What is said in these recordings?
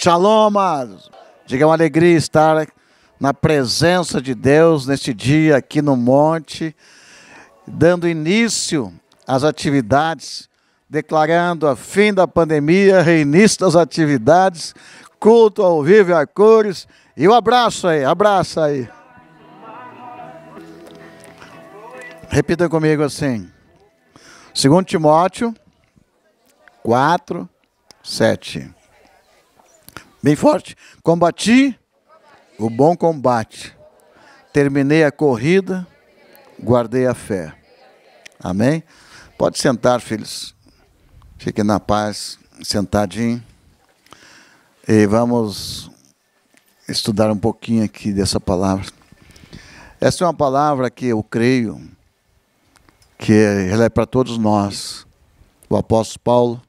Shalom, amados. Diga, é uma alegria estar na presença de Deus neste dia aqui no monte, dando início às atividades, declarando a fim da pandemia, reinício das atividades, culto ao vivo e a cores. E o um abraço aí, abraço aí. Repita comigo assim. Segundo Timóteo 4, 7. Bem forte. Combati o bom combate. Terminei a corrida, guardei a fé. Amém? Pode sentar, filhos. Fiquem na paz, sentadinho. E vamos estudar um pouquinho aqui dessa palavra. Essa é uma palavra que eu creio que ela é para todos nós. O apóstolo Paulo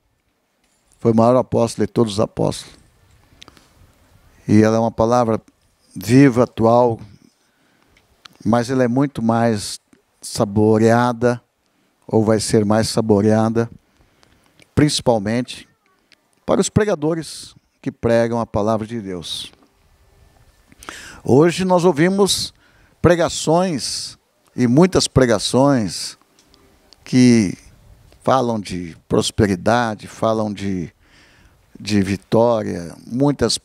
foi o maior apóstolo de todos os apóstolos. E ela é uma palavra viva, atual, mas ela é muito mais saboreada, ou vai ser mais saboreada, principalmente para os pregadores que pregam a palavra de Deus. Hoje nós ouvimos pregações e muitas pregações que falam de prosperidade, falam de, de vitória, muitas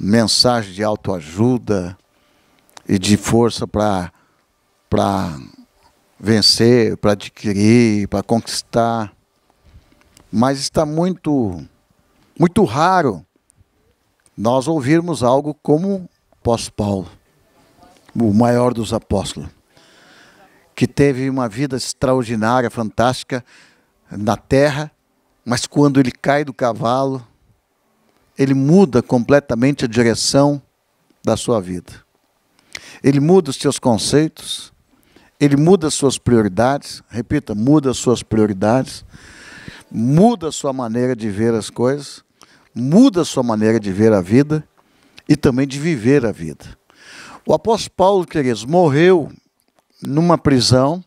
mensagem de autoajuda e de força para vencer, para adquirir, para conquistar. Mas está muito, muito raro nós ouvirmos algo como apóstolo paulo o maior dos apóstolos, que teve uma vida extraordinária, fantástica na terra, mas quando ele cai do cavalo, ele muda completamente a direção da sua vida. Ele muda os seus conceitos, ele muda as suas prioridades, repita, muda as suas prioridades, muda a sua maneira de ver as coisas, muda a sua maneira de ver a vida e também de viver a vida. O apóstolo Paulo, queridos, morreu numa prisão,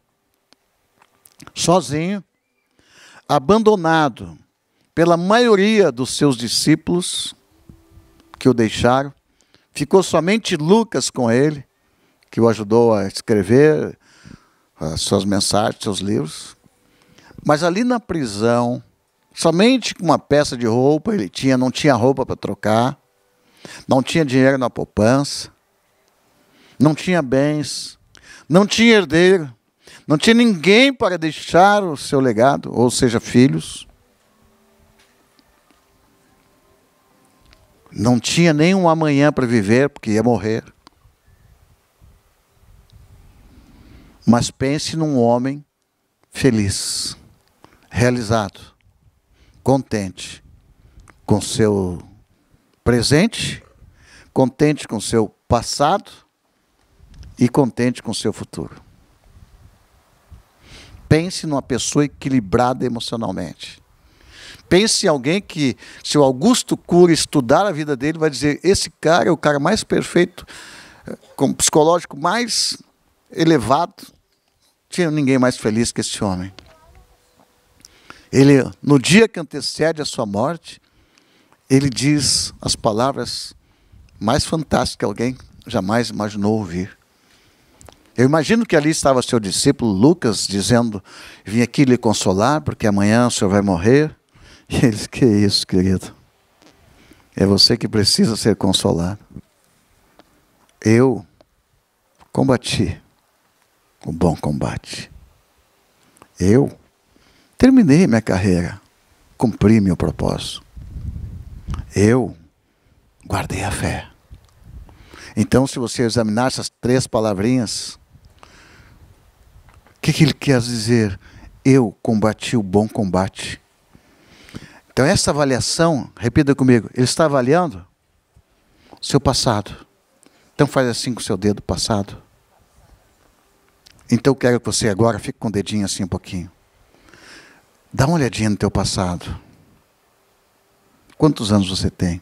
sozinho, abandonado pela maioria dos seus discípulos que o deixaram. Ficou somente Lucas com ele, que o ajudou a escrever as ah, suas mensagens, seus livros. Mas ali na prisão, somente com uma peça de roupa ele tinha, não tinha roupa para trocar, não tinha dinheiro na poupança, não tinha bens, não tinha herdeiro, não tinha ninguém para deixar o seu legado, ou seja, filhos. Não tinha nem um amanhã para viver, porque ia morrer. Mas pense num homem feliz, realizado, contente com seu presente, contente com seu passado e contente com seu futuro. Pense numa pessoa equilibrada emocionalmente. Pense em alguém que, se o Augusto Cura estudar a vida dele, vai dizer: esse cara é o cara mais perfeito, eh, com o psicológico mais elevado. Tinha ninguém mais feliz que esse homem. Ele, no dia que antecede a sua morte, ele diz as palavras mais fantásticas que alguém jamais imaginou ouvir. Eu imagino que ali estava seu discípulo Lucas dizendo: Vim aqui lhe consolar, porque amanhã o senhor vai morrer. E eles, que isso, querido? É você que precisa ser consolado. Eu combati o bom combate. Eu terminei minha carreira, cumpri meu propósito. Eu guardei a fé. Então, se você examinar essas três palavrinhas, o que, que ele quer dizer? Eu combati o bom combate. Então, essa avaliação, repita comigo, ele está avaliando o seu passado. Então, faz assim com o seu dedo passado. Então, eu quero que você agora fique com o dedinho assim um pouquinho. Dá uma olhadinha no teu passado. Quantos anos você tem?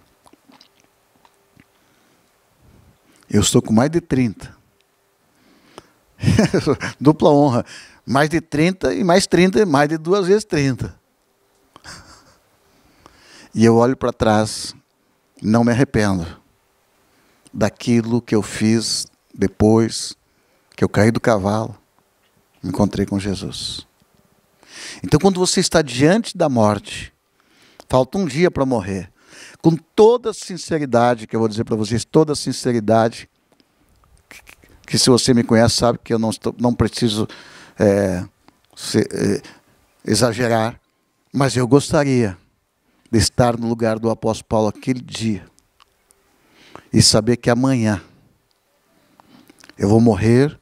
Eu estou com mais de 30. Dupla honra. Mais de 30 e mais 30, mais de duas vezes 30. E eu olho para trás, não me arrependo daquilo que eu fiz depois que eu caí do cavalo, me encontrei com Jesus. Então, quando você está diante da morte, falta um dia para morrer, com toda sinceridade, que eu vou dizer para vocês, toda sinceridade, que se você me conhece sabe que eu não, estou, não preciso é, se, é, exagerar, mas eu gostaria de estar no lugar do apóstolo Paulo aquele dia e saber que amanhã eu vou morrer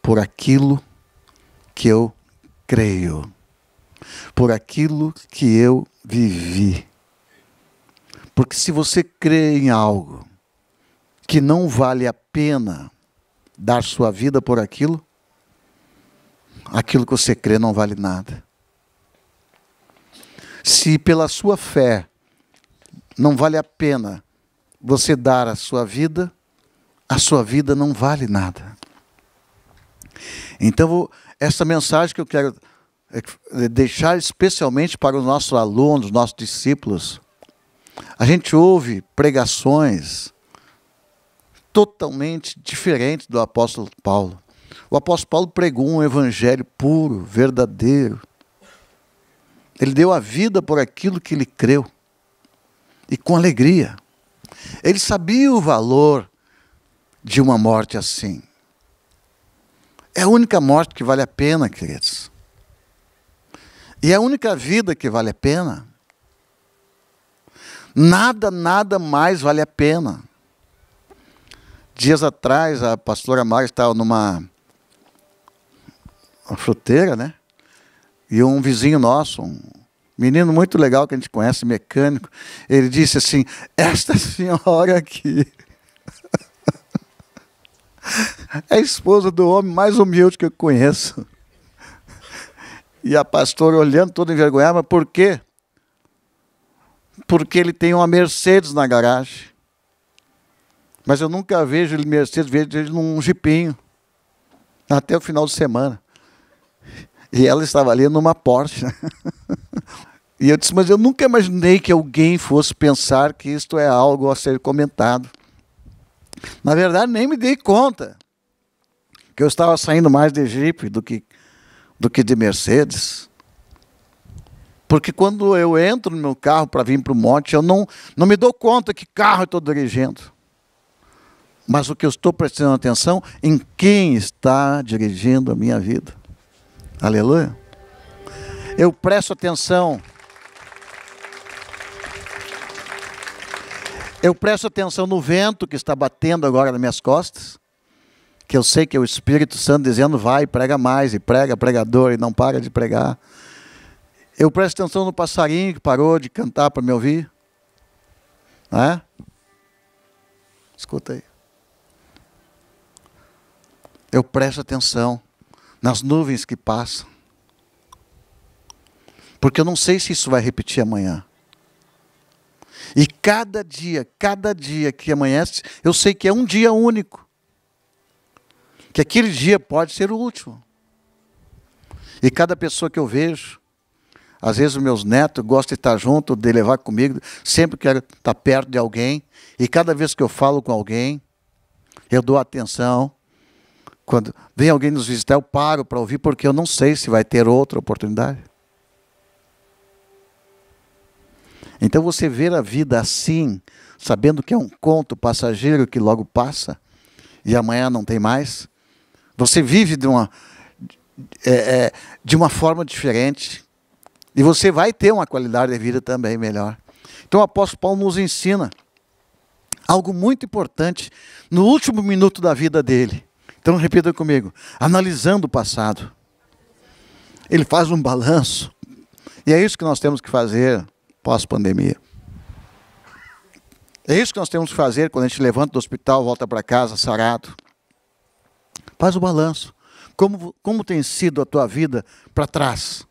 por aquilo que eu creio, por aquilo que eu vivi. Porque se você crê em algo que não vale a pena dar sua vida por aquilo, aquilo que você crê não vale nada se pela sua fé não vale a pena você dar a sua vida, a sua vida não vale nada. Então, essa mensagem que eu quero é, é, deixar especialmente para os nossos alunos, nossos discípulos. A gente ouve pregações totalmente diferentes do apóstolo Paulo. O apóstolo Paulo pregou um evangelho puro, verdadeiro, ele deu a vida por aquilo que ele creu. E com alegria. Ele sabia o valor de uma morte assim. É a única morte que vale a pena, queridos. E é a única vida que vale a pena. Nada, nada mais vale a pena. Dias atrás, a pastora Mari estava numa fruteira, né? E um vizinho nosso, um menino muito legal que a gente conhece, mecânico, ele disse assim: Esta senhora aqui é a esposa do homem mais humilde que eu conheço. E a pastora olhando toda envergonhada, mas por quê? Porque ele tem uma Mercedes na garagem. Mas eu nunca vejo ele Mercedes, vejo ele num jipinho. Até o final de semana. E ela estava ali numa Porsche. e eu disse, mas eu nunca imaginei que alguém fosse pensar que isto é algo a ser comentado. Na verdade, nem me dei conta que eu estava saindo mais de Jeep do que, do que de Mercedes. Porque quando eu entro no meu carro para vir para o monte, eu não, não me dou conta que carro eu estou dirigindo. Mas o que eu estou prestando atenção em quem está dirigindo a minha vida. Aleluia. Eu presto atenção. Eu presto atenção no vento que está batendo agora nas minhas costas, que eu sei que é o Espírito Santo dizendo, vai, prega mais, e prega, pregador, e não para de pregar. Eu presto atenção no passarinho que parou de cantar para me ouvir. Né? Escuta aí. Eu presto atenção nas nuvens que passam. Porque eu não sei se isso vai repetir amanhã. E cada dia, cada dia que amanhece, eu sei que é um dia único. Que aquele dia pode ser o último. E cada pessoa que eu vejo, às vezes os meus netos gostam de estar junto, de levar comigo, sempre quero estar perto de alguém. E cada vez que eu falo com alguém, eu dou atenção, quando vem alguém nos visitar, eu paro para ouvir, porque eu não sei se vai ter outra oportunidade. Então você ver a vida assim, sabendo que é um conto passageiro que logo passa e amanhã não tem mais, você vive de uma, é, é de uma forma diferente e você vai ter uma qualidade de vida também melhor. Então o apóstolo Paulo nos ensina algo muito importante no último minuto da vida dele. Então repita comigo: analisando o passado. Ele faz um balanço. E é isso que nós temos que fazer pós-pandemia. É isso que nós temos que fazer quando a gente levanta do hospital, volta para casa sarado. Faz o balanço. Como, como tem sido a tua vida para trás?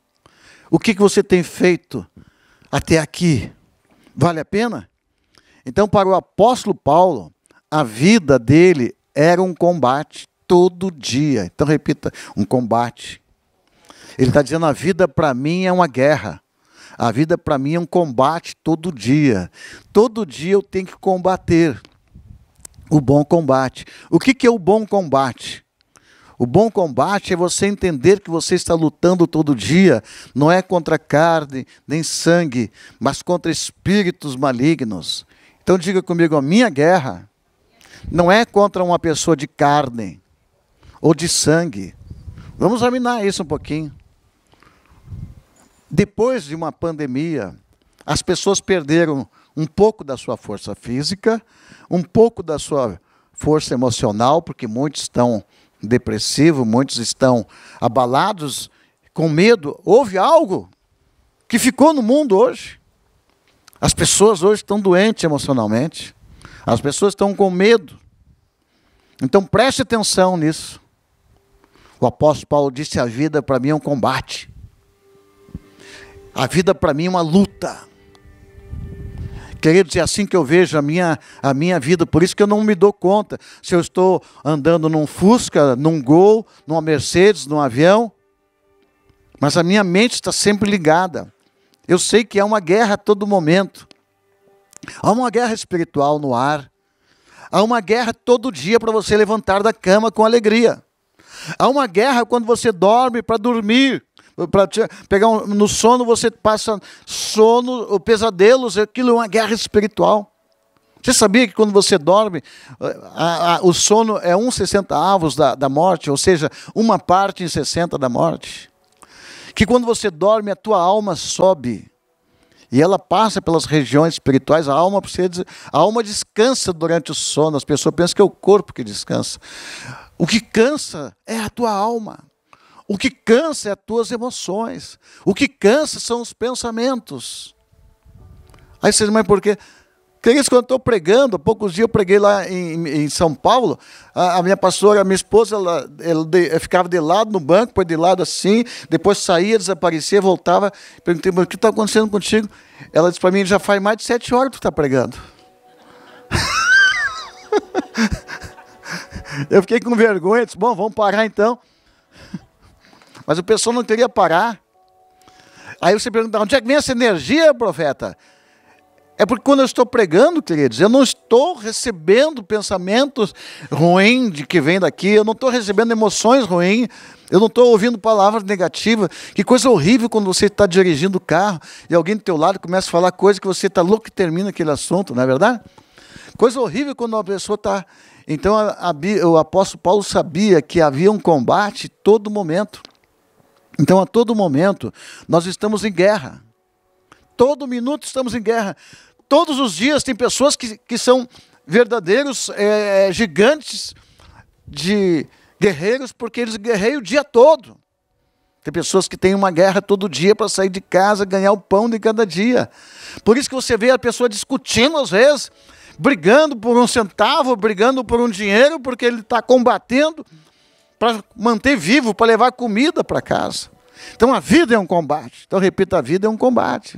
O que, que você tem feito até aqui? Vale a pena? Então, para o apóstolo Paulo, a vida dele era um combate todo dia. Então, repita: um combate. Ele está dizendo: a vida para mim é uma guerra. A vida para mim é um combate todo dia. Todo dia eu tenho que combater o bom combate. O que, que é o bom combate? O bom combate é você entender que você está lutando todo dia, não é contra carne nem sangue, mas contra espíritos malignos. Então diga comigo: a minha guerra não é contra uma pessoa de carne, ou de sangue. Vamos examinar isso um pouquinho. Depois de uma pandemia, as pessoas perderam um pouco da sua força física, um pouco da sua força emocional, porque muitos estão depressivos, muitos estão abalados, com medo. Houve algo que ficou no mundo hoje. As pessoas hoje estão doentes emocionalmente. As pessoas estão com medo. Então preste atenção nisso. O apóstolo Paulo disse: A vida para mim é um combate, a vida para mim é uma luta. Queridos, é assim que eu vejo a minha, a minha vida, por isso que eu não me dou conta se eu estou andando num Fusca, num Gol, numa Mercedes, num avião, mas a minha mente está sempre ligada. Eu sei que há uma guerra a todo momento, há uma guerra espiritual no ar, há uma guerra todo dia para você levantar da cama com alegria. Há uma guerra quando você dorme para dormir. Para pegar um, no sono, você passa sono, pesadelos, aquilo é uma guerra espiritual. Você sabia que quando você dorme, a, a, o sono é um sessenta avos da, da morte, ou seja, uma parte em 60 da morte? Que quando você dorme, a tua alma sobe e ela passa pelas regiões espirituais. A alma, a alma descansa durante o sono. As pessoas pensam que é o corpo que descansa. O que cansa é a tua alma. O que cansa é as tuas emoções. O que cansa são os pensamentos. Aí vocês, mas por quê? quando quando estou pregando, há poucos dias eu preguei lá em, em São Paulo, a, a, minha pastora, a minha esposa, ela, ela, de, ela ficava de lado no banco, depois de lado assim, depois saía, desaparecia, voltava. Perguntei, mas o que está acontecendo contigo? Ela disse para mim, já faz mais de sete horas que tu está pregando. Eu fiquei com vergonha, disse, bom, vamos parar então. Mas o pessoal não queria parar. Aí você pergunta, onde é que vem essa energia, profeta? É porque quando eu estou pregando, queridos, eu não estou recebendo pensamentos ruins de que vem daqui, eu não estou recebendo emoções ruins, eu não estou ouvindo palavras negativas. Que coisa horrível quando você está dirigindo o carro e alguém do teu lado começa a falar coisa que você está louco e termina aquele assunto, não é verdade? Coisa horrível quando uma pessoa está então a, a, o apóstolo Paulo sabia que havia um combate todo momento. Então a todo momento nós estamos em guerra. Todo minuto estamos em guerra. Todos os dias tem pessoas que, que são verdadeiros é, é, gigantes de guerreiros porque eles guerreiam o dia todo. Tem pessoas que têm uma guerra todo dia para sair de casa, ganhar o pão de cada dia. Por isso que você vê a pessoa discutindo às vezes brigando por um centavo, brigando por um dinheiro, porque ele está combatendo para manter vivo, para levar comida para casa. Então a vida é um combate. Então repita, a vida é um combate.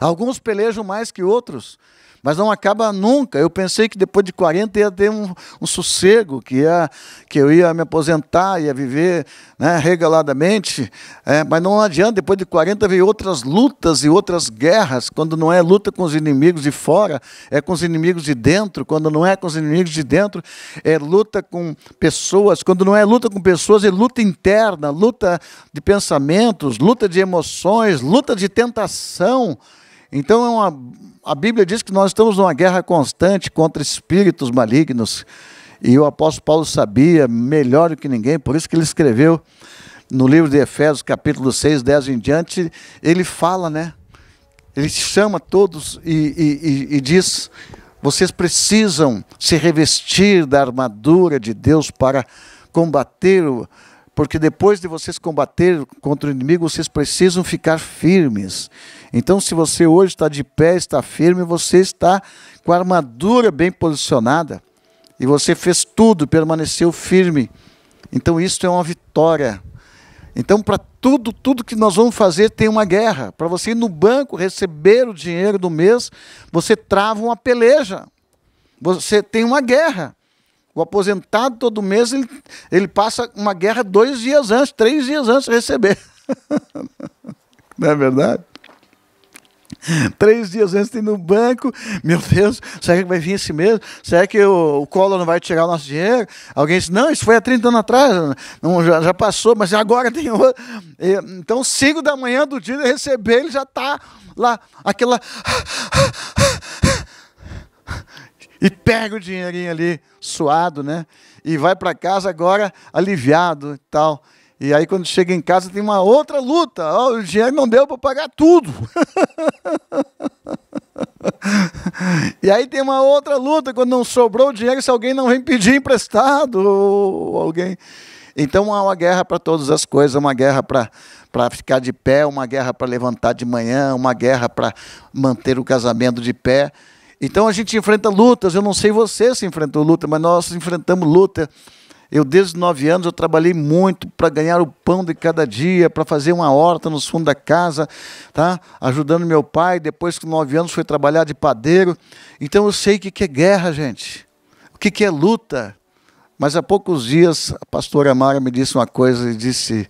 Alguns pelejam mais que outros mas não acaba nunca. Eu pensei que depois de 40 ia ter um, um sossego, que, ia, que eu ia me aposentar, ia viver né, regaladamente, é, mas não adianta. Depois de 40 veio outras lutas e outras guerras, quando não é luta com os inimigos de fora, é com os inimigos de dentro. Quando não é com os inimigos de dentro, é luta com pessoas. Quando não é luta com pessoas, é luta interna, luta de pensamentos, luta de emoções, luta de tentação. Então é uma a Bíblia diz que nós estamos numa guerra constante contra espíritos malignos. E o apóstolo Paulo sabia melhor do que ninguém, por isso que ele escreveu no livro de Efésios, capítulo 6, 10 em diante, ele fala, né? Ele chama todos e, e, e diz: vocês precisam se revestir da armadura de Deus para combater o. Porque depois de vocês combater contra o inimigo, vocês precisam ficar firmes. Então, se você hoje está de pé, está firme, você está com a armadura bem posicionada e você fez tudo, permaneceu firme. Então, isso é uma vitória. Então, para tudo, tudo que nós vamos fazer tem uma guerra. Para você ir no banco receber o dinheiro do mês, você trava uma peleja. Você tem uma guerra. O aposentado todo mês ele, ele passa uma guerra dois dias antes, três dias antes de receber. Não é verdade? Três dias antes de ir no banco, meu Deus, será que vai vir esse mesmo? Será que o, o Collor não vai tirar o nosso dinheiro? Alguém disse, não, isso foi há 30 anos atrás, não, já, já passou, mas agora tem outro. Então, cinco da manhã do dia de receber, ele já está lá, aquela... E pega o dinheirinho ali, suado, né? E vai para casa agora aliviado e tal. E aí, quando chega em casa, tem uma outra luta. Oh, o dinheiro não deu para pagar tudo. e aí tem uma outra luta quando não sobrou dinheiro, se alguém não vem pedir emprestado, ou alguém. Então há uma guerra para todas as coisas, uma guerra para ficar de pé, uma guerra para levantar de manhã, uma guerra para manter o casamento de pé. Então a gente enfrenta lutas. Eu não sei você se enfrentou luta, mas nós enfrentamos luta eu, desde os nove anos, eu trabalhei muito para ganhar o pão de cada dia, para fazer uma horta no fundo da casa, tá? ajudando meu pai. Depois, com nove anos, foi trabalhar de padeiro. Então, eu sei o que, que é guerra, gente, o que, que é luta. Mas há poucos dias, a pastora Mara me disse uma coisa e disse: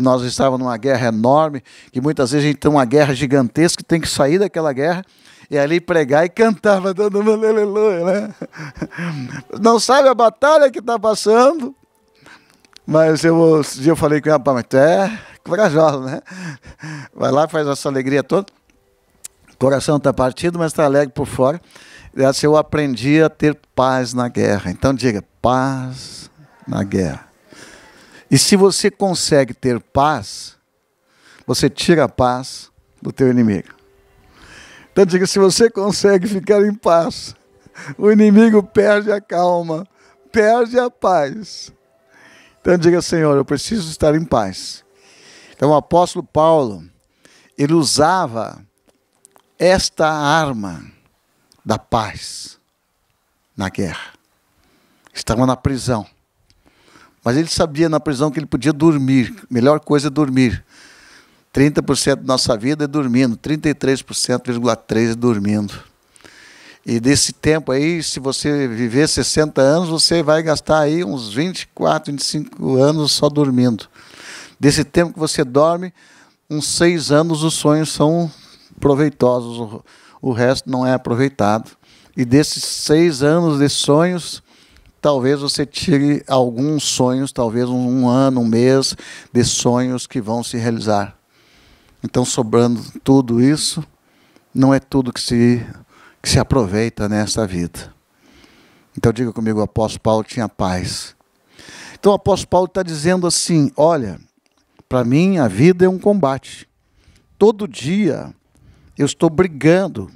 nós estávamos numa guerra enorme, que muitas vezes a gente tem uma guerra gigantesca, tem que sair daquela guerra e ali pregar e cantava todo mundo aleluia, né? Não sabe a batalha que está passando, mas eu, esse dia eu falei com ela, mas tu é corajoso, né? Vai lá, faz essa alegria toda. O coração está partido, mas está alegre por fora. E assim eu aprendi a ter paz na guerra. Então diga, paz na guerra. E se você consegue ter paz, você tira a paz do teu inimigo. Tanto que se você consegue ficar em paz, o inimigo perde a calma, perde a paz. Então diga, Senhor, eu preciso estar em paz. Então o apóstolo Paulo, ele usava esta arma da paz na guerra. Estava na prisão. Mas ele sabia na prisão que ele podia dormir, melhor coisa é dormir, 30% da nossa vida é dormindo, 33,3% é dormindo. E desse tempo aí, se você viver 60 anos, você vai gastar aí uns 24, 25 anos só dormindo. Desse tempo que você dorme, uns 6 anos os sonhos são proveitosos, o resto não é aproveitado. E desses 6 anos de sonhos, talvez você tire alguns sonhos, talvez um ano, um mês de sonhos que vão se realizar. Então, sobrando tudo isso, não é tudo que se, que se aproveita nesta vida. Então, diga comigo, o apóstolo Paulo tinha paz. Então, o apóstolo Paulo está dizendo assim: olha, para mim a vida é um combate. Todo dia eu estou brigando.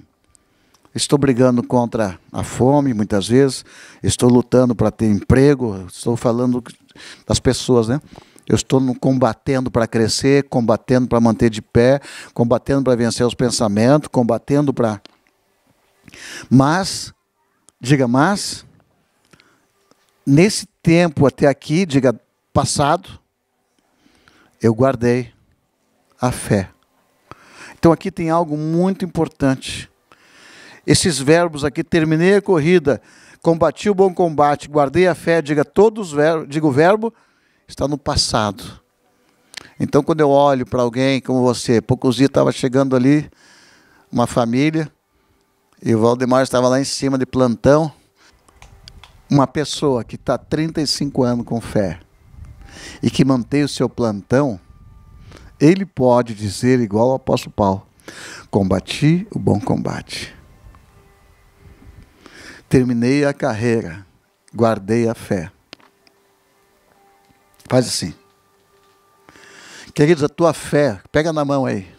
Estou brigando contra a fome, muitas vezes. Estou lutando para ter emprego. Estou falando das pessoas, né? Eu estou combatendo para crescer, combatendo para manter de pé, combatendo para vencer os pensamentos, combatendo para. Mas, diga, mas, nesse tempo até aqui, diga, passado, eu guardei a fé. Então aqui tem algo muito importante. Esses verbos aqui, terminei a corrida, combati o bom combate, guardei a fé, diga todos os verbos, diga o verbo está no passado. Então, quando eu olho para alguém como você, Pocozinho estava chegando ali, uma família, e o Valdemar estava lá em cima de plantão, uma pessoa que está 35 anos com fé e que mantém o seu plantão, ele pode dizer, igual o apóstolo Paulo: combati o bom combate. Terminei a carreira, guardei a fé. Faz assim. Queridos, a tua fé, pega na mão aí.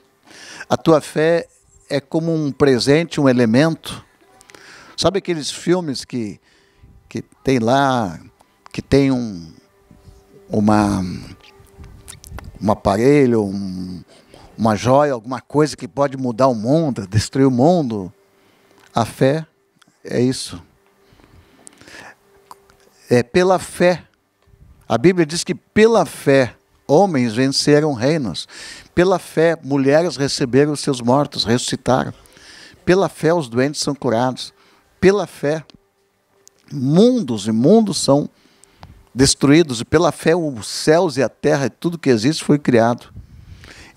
A tua fé é como um presente, um elemento. Sabe aqueles filmes que, que tem lá, que tem um, uma, um aparelho, um, uma joia, alguma coisa que pode mudar o mundo, destruir o mundo? A fé é isso. É pela fé a Bíblia diz que pela fé homens venceram reinos, pela fé mulheres receberam seus mortos, ressuscitaram, pela fé os doentes são curados, pela fé mundos e mundos são destruídos, e pela fé os céus e a terra e tudo que existe foi criado.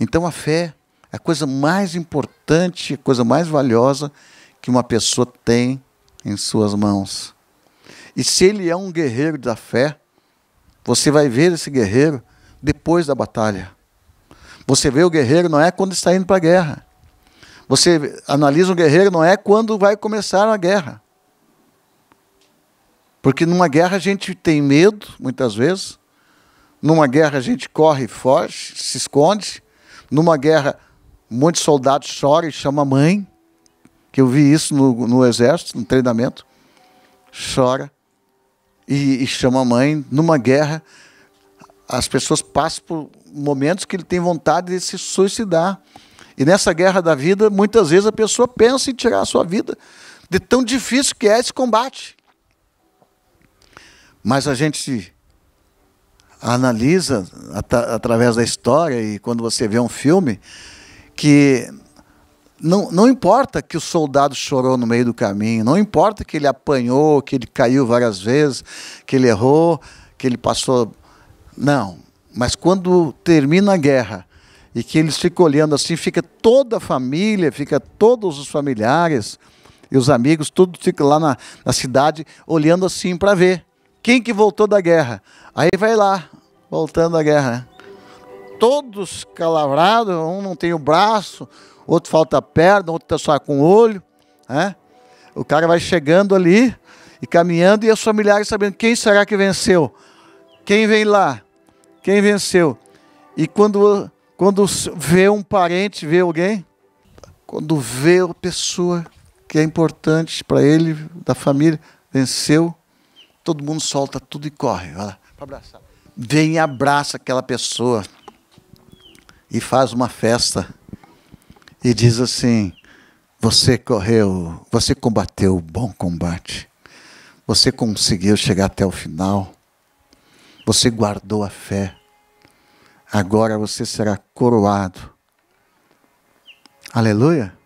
Então a fé é a coisa mais importante, a coisa mais valiosa que uma pessoa tem em suas mãos. E se ele é um guerreiro da fé, você vai ver esse guerreiro depois da batalha. Você vê o guerreiro não é quando está indo para a guerra. Você analisa o guerreiro não é quando vai começar a guerra. Porque numa guerra a gente tem medo, muitas vezes. Numa guerra a gente corre e foge, se esconde. Numa guerra, muitos soldados choram e chamam a mãe. Que eu vi isso no, no exército, no treinamento. Chora e, e chama a mãe numa guerra. As pessoas passam por momentos que ele tem vontade de se suicidar. E nessa guerra da vida, muitas vezes a pessoa pensa em tirar a sua vida, de tão difícil que é esse combate. Mas a gente analisa at através da história e quando você vê um filme que não, não importa que o soldado chorou no meio do caminho, não importa que ele apanhou, que ele caiu várias vezes, que ele errou, que ele passou. Não. Mas quando termina a guerra e que eles ficam olhando assim, fica toda a família, fica todos os familiares e os amigos, tudo fica lá na, na cidade olhando assim para ver quem que voltou da guerra. Aí vai lá, voltando da guerra. Né? Todos calavrados, um não tem o braço, outro falta a perna, outro está só com o olho. Né? O cara vai chegando ali e caminhando e os familiares sabendo quem será que venceu, quem vem lá, quem venceu. E quando, quando vê um parente, vê alguém, quando vê a pessoa que é importante para ele, da família, venceu, todo mundo solta tudo e corre. Vai lá, abraçar. Vem e abraça aquela pessoa e faz uma festa e diz assim: Você correu, você combateu o bom combate, você conseguiu chegar até o final, você guardou a fé, agora você será coroado. Aleluia!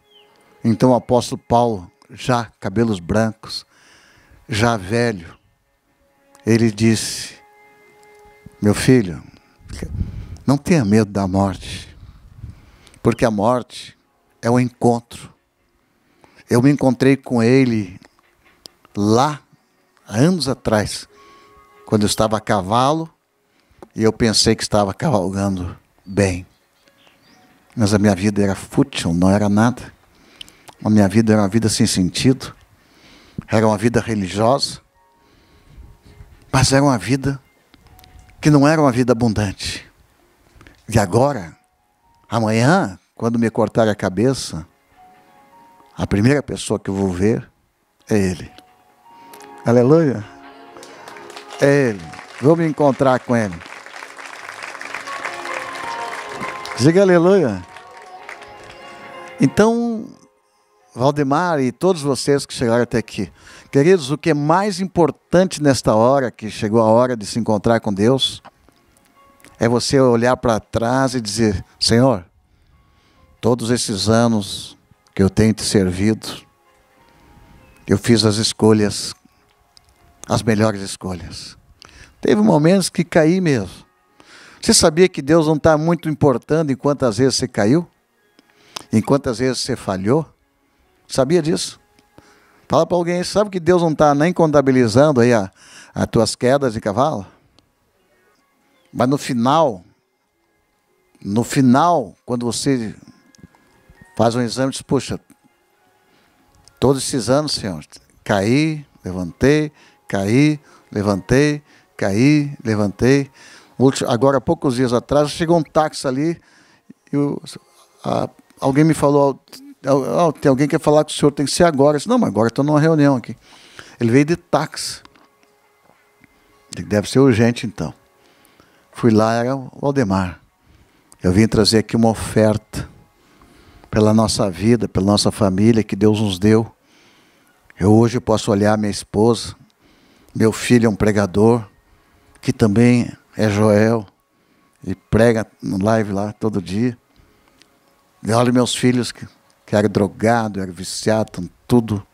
Então o apóstolo Paulo, já cabelos brancos, já velho, ele disse: Meu filho, não tenha medo da morte, porque a morte é o encontro. Eu me encontrei com ele lá, anos atrás, quando eu estava a cavalo e eu pensei que estava cavalgando bem. Mas a minha vida era fútil, não era nada. A minha vida era uma vida sem sentido, era uma vida religiosa, mas era uma vida que não era uma vida abundante. E agora, amanhã, quando me cortar a cabeça, a primeira pessoa que eu vou ver é Ele. Aleluia! É Ele. Vou me encontrar com Ele. Diga aleluia. Então, Valdemar e todos vocês que chegaram até aqui, queridos, o que é mais importante nesta hora, que chegou a hora de se encontrar com Deus, é você olhar para trás e dizer: Senhor, Todos esses anos que eu tenho te servido, eu fiz as escolhas, as melhores escolhas. Teve momentos que caí mesmo. Você sabia que Deus não está muito importando em quantas vezes você caiu? Em quantas vezes você falhou? Sabia disso? Fala para alguém, sabe que Deus não está nem contabilizando aí as tuas quedas de cavalo? Mas no final, no final, quando você faz um exame e diz, puxa, todos esses anos, Senhor, caí, levantei, caí, levantei, caí, levantei. Agora, há poucos dias atrás, chegou um táxi ali e a, alguém me falou, oh, tem alguém que quer falar com o senhor, tem que ser agora. Eu disse, não, mas agora estou numa reunião aqui. Ele veio de táxi. Deve ser urgente, então. Fui lá, era o Aldemar. Eu vim trazer aqui uma oferta pela nossa vida, pela nossa família que Deus nos deu. Eu hoje posso olhar minha esposa, meu filho é um pregador, que também é Joel, e prega no live lá todo dia. E olho meus filhos, que, que eram drogados, eram viciados, estão tudo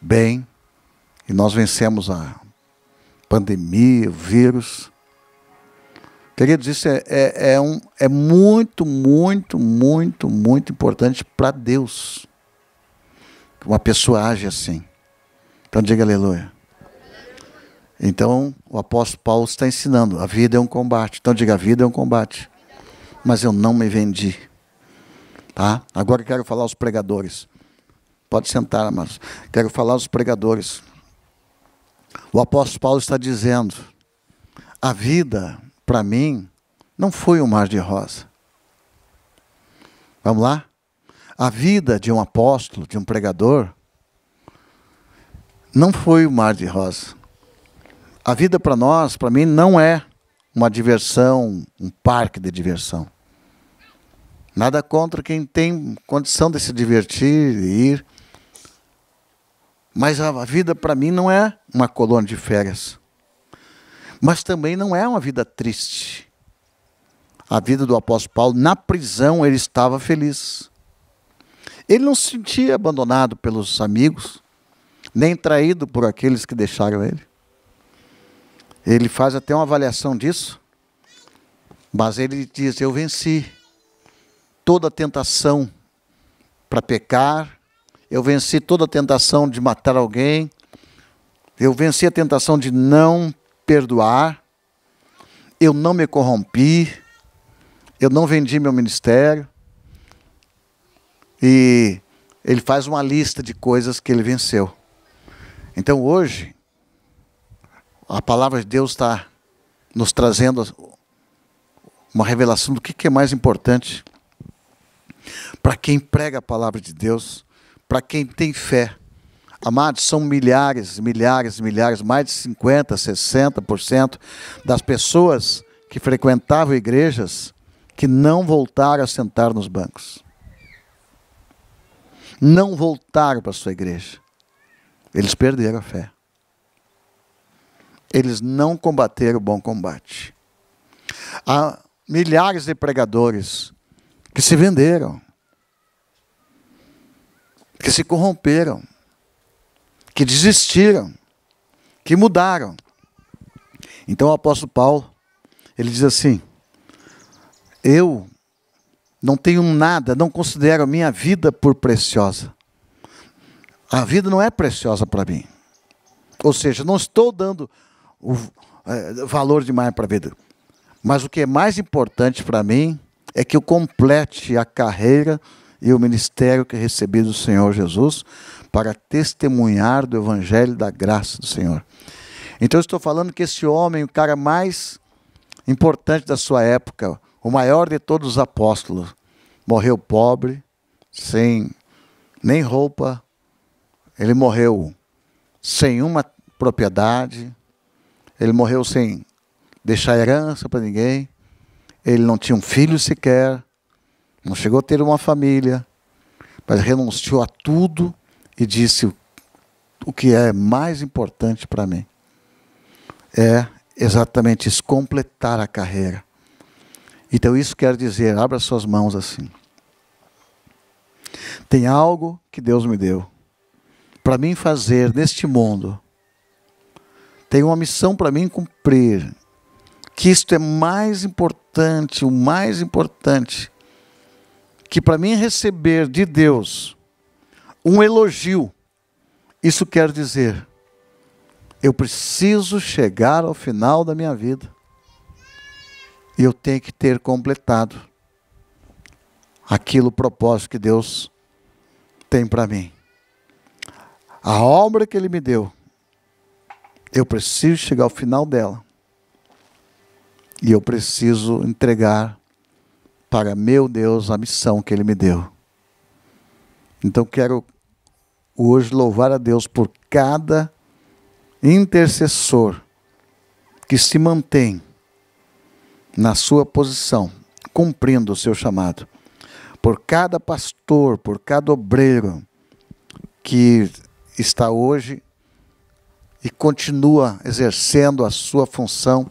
bem. E nós vencemos a pandemia, o vírus. Queridos, isso é, é, é, um, é muito, muito, muito, muito importante para Deus. Que uma pessoa age assim. Então diga aleluia. Então o apóstolo Paulo está ensinando: a vida é um combate. Então diga: a vida é um combate. Mas eu não me vendi. Tá? Agora quero falar aos pregadores. Pode sentar, mas quero falar aos pregadores. O apóstolo Paulo está dizendo: a vida para mim, não foi um mar de rosa. Vamos lá? A vida de um apóstolo, de um pregador, não foi um mar de rosa. A vida para nós, para mim, não é uma diversão, um parque de diversão. Nada contra quem tem condição de se divertir e ir. Mas a vida para mim não é uma colônia de férias. Mas também não é uma vida triste. A vida do apóstolo Paulo, na prisão, ele estava feliz. Ele não se sentia abandonado pelos amigos, nem traído por aqueles que deixaram ele. Ele faz até uma avaliação disso, mas ele diz: Eu venci toda a tentação para pecar, eu venci toda a tentação de matar alguém, eu venci a tentação de não perdoar, eu não me corrompi, eu não vendi meu ministério. E ele faz uma lista de coisas que ele venceu. Então hoje, a palavra de Deus está nos trazendo uma revelação do que é mais importante para quem prega a palavra de Deus, para quem tem fé Amados, são milhares, milhares, milhares, mais de 50%, 60% das pessoas que frequentavam igrejas que não voltaram a sentar nos bancos. Não voltaram para a sua igreja. Eles perderam a fé. Eles não combateram o bom combate. Há milhares de pregadores que se venderam, que se corromperam que desistiram, que mudaram. Então o apóstolo Paulo, ele diz assim: Eu não tenho nada, não considero a minha vida por preciosa. A vida não é preciosa para mim. Ou seja, não estou dando o é, valor demais para a vida. Mas o que é mais importante para mim é que eu complete a carreira e o ministério que recebi do Senhor Jesus para testemunhar do evangelho da graça do Senhor. Então eu estou falando que esse homem, o cara mais importante da sua época, o maior de todos os apóstolos, morreu pobre, sem nem roupa. Ele morreu sem uma propriedade. Ele morreu sem deixar herança para ninguém. Ele não tinha um filho sequer. Não chegou a ter uma família, mas renunciou a tudo e disse: o que é mais importante para mim é exatamente isso, completar a carreira. Então, isso quer dizer: abra suas mãos assim. Tem algo que Deus me deu para mim fazer neste mundo. Tem uma missão para mim cumprir. Que isto é mais importante, o mais importante que para mim receber de Deus um elogio. Isso quer dizer, eu preciso chegar ao final da minha vida. E eu tenho que ter completado aquilo propósito que Deus tem para mim. A obra que Ele me deu, eu preciso chegar ao final dela. E eu preciso entregar para meu Deus a missão que Ele me deu. Então quero hoje louvar a Deus por cada intercessor que se mantém na sua posição, cumprindo o seu chamado. Por cada pastor, por cada obreiro que está hoje e continua exercendo a sua função,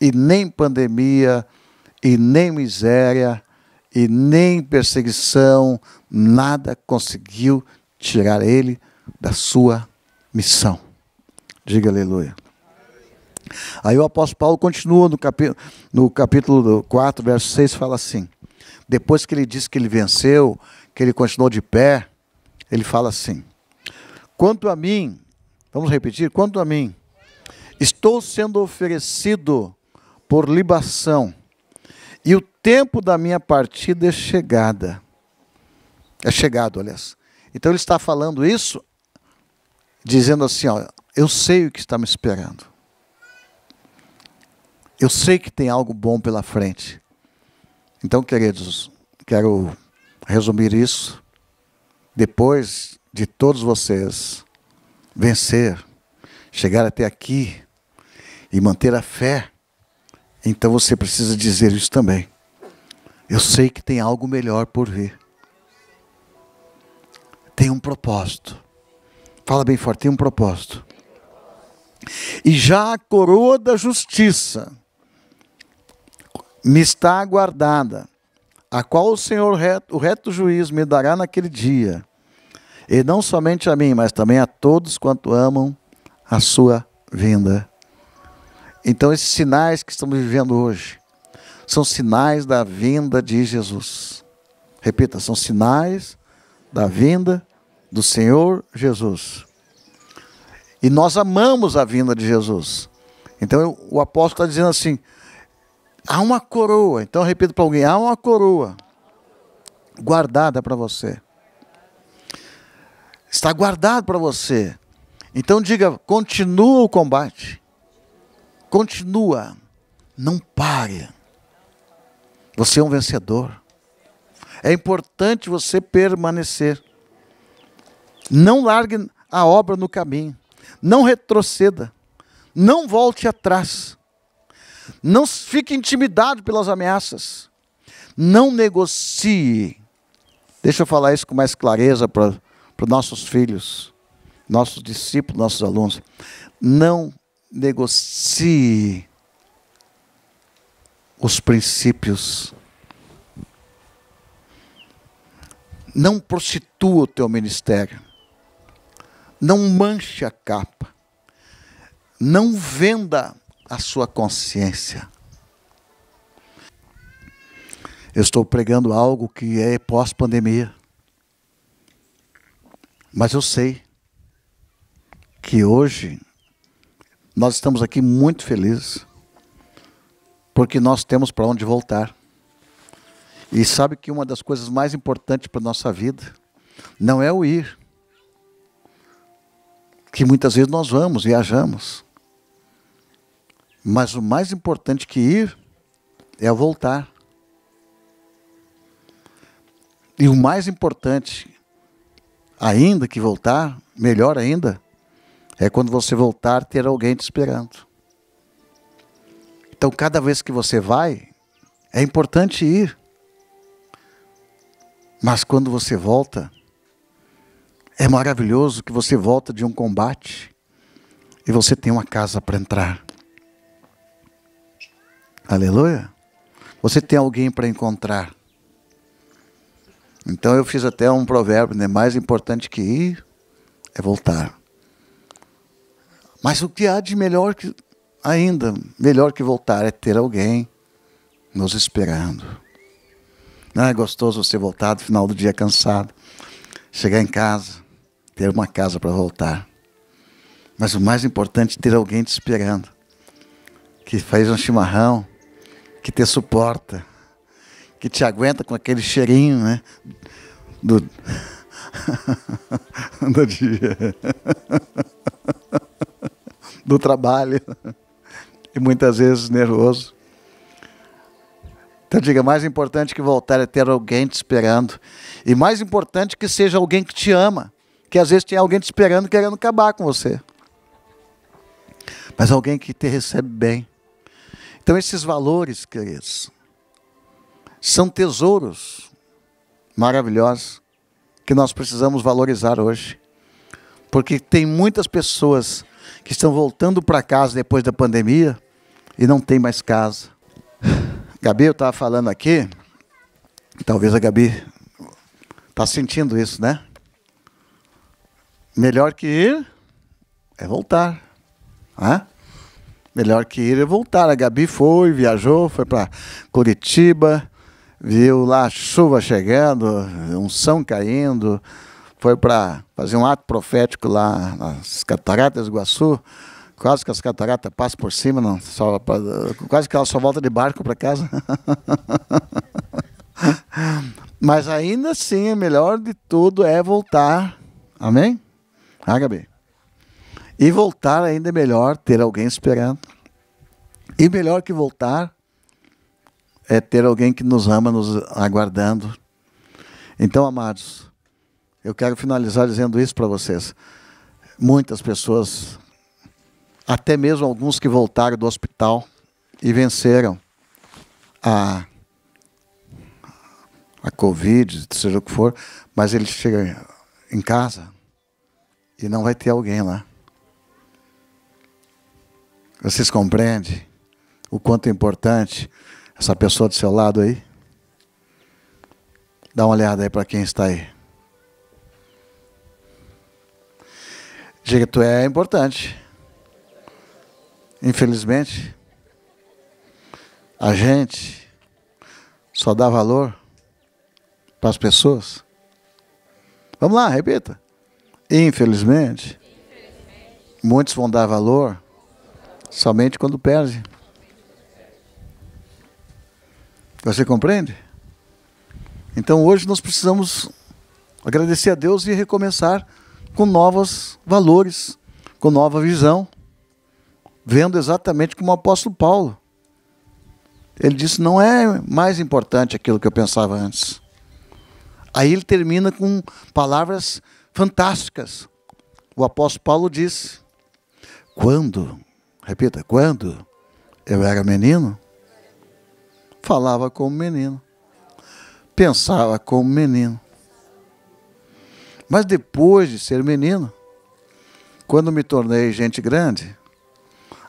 e nem pandemia, e nem miséria, e nem perseguição, nada conseguiu tirar ele da sua missão. Diga aleluia. Aí o apóstolo Paulo continua no, capítulo, no capítulo 4, verso 6, fala assim: depois que ele diz que ele venceu, que ele continuou de pé, ele fala assim: quanto a mim, vamos repetir, quanto a mim, estou sendo oferecido por libação, e o tempo da minha partida é chegada. É chegado, aliás. Então ele está falando isso, dizendo assim: ó, eu sei o que está me esperando. Eu sei que tem algo bom pela frente. Então, queridos, quero resumir isso. Depois de todos vocês vencer, chegar até aqui e manter a fé, então você precisa dizer isso também. Eu sei que tem algo melhor por vir tem um propósito. Fala bem forte, tem um propósito. E já a coroa da justiça me está aguardada, a qual o Senhor, reto, o reto juiz, me dará naquele dia, e não somente a mim, mas também a todos quanto amam a sua vinda. Então, esses sinais que estamos vivendo hoje são sinais da vinda de Jesus. Repita, são sinais da vinda do Senhor Jesus. E nós amamos a vinda de Jesus. Então o apóstolo está dizendo assim: há uma coroa. Então repito para alguém: há uma coroa guardada para você. Está guardado para você. Então diga: continua o combate. Continua. Não pare. Você é um vencedor. É importante você permanecer. Não largue a obra no caminho. Não retroceda. Não volte atrás. Não fique intimidado pelas ameaças. Não negocie. Deixa eu falar isso com mais clareza para nossos filhos, nossos discípulos, nossos alunos. Não negocie os princípios. Não prostitua o teu ministério. Não manche a capa. Não venda a sua consciência. Eu estou pregando algo que é pós-pandemia. Mas eu sei que hoje nós estamos aqui muito felizes, porque nós temos para onde voltar. E sabe que uma das coisas mais importantes para a nossa vida não é o ir, que muitas vezes nós vamos, viajamos. Mas o mais importante que ir é voltar. E o mais importante, ainda que voltar, melhor ainda, é quando você voltar ter alguém te esperando. Então, cada vez que você vai, é importante ir. Mas quando você volta, é maravilhoso que você volta de um combate e você tem uma casa para entrar. Aleluia. Você tem alguém para encontrar. Então eu fiz até um provérbio, né? Mais importante que ir é voltar. Mas o que há de melhor que, ainda, melhor que voltar é ter alguém nos esperando. Não é gostoso você voltar no final do dia cansado, chegar em casa, ter uma casa para voltar. Mas o mais importante é ter alguém te esperando, que faz um chimarrão, que te suporta, que te aguenta com aquele cheirinho, né? Do, do dia, do trabalho, e muitas vezes nervoso. Então diga, mais importante que voltar é ter alguém te esperando. E mais importante que seja alguém que te ama que às vezes tem alguém te esperando querendo acabar com você. Mas alguém que te recebe bem. Então esses valores, queridos, são tesouros maravilhosos que nós precisamos valorizar hoje. Porque tem muitas pessoas que estão voltando para casa depois da pandemia e não tem mais casa. Gabi, eu estava falando aqui, talvez a Gabi está sentindo isso, né? melhor que ir é voltar. Né? Melhor que ir é voltar. A Gabi foi, viajou, foi para Curitiba, viu lá a chuva chegando, unção caindo, foi para fazer um ato profético lá nas Cataratas do Iguaçu. Quase que as cataratas passam por cima, não, só pra, quase que ela só volta de barco para casa. Mas ainda assim, o melhor de tudo é voltar. Amém? Ah, Gabi? E voltar ainda é melhor ter alguém esperando. E melhor que voltar é ter alguém que nos ama, nos aguardando. Então, amados, eu quero finalizar dizendo isso para vocês. Muitas pessoas, até mesmo alguns que voltaram do hospital e venceram a, a Covid, seja o que for, mas eles chegam em casa e não vai ter alguém lá. Vocês compreendem o quanto é importante essa pessoa do seu lado aí? Dá uma olhada aí para quem está aí. Diga, tu é importante. Infelizmente, a gente só dá valor para as pessoas. Vamos lá, repita. Infelizmente, muitos vão dar valor somente quando perdem. Você compreende? Então hoje nós precisamos agradecer a Deus e recomeçar com novos valores, com nova visão, vendo exatamente como o apóstolo Paulo. Ele disse: não é mais importante aquilo que eu pensava antes. Aí ele termina com palavras fantásticas. O apóstolo Paulo disse: quando, repita, quando eu era menino, falava como menino, pensava como menino. Mas depois de ser menino, quando me tornei gente grande,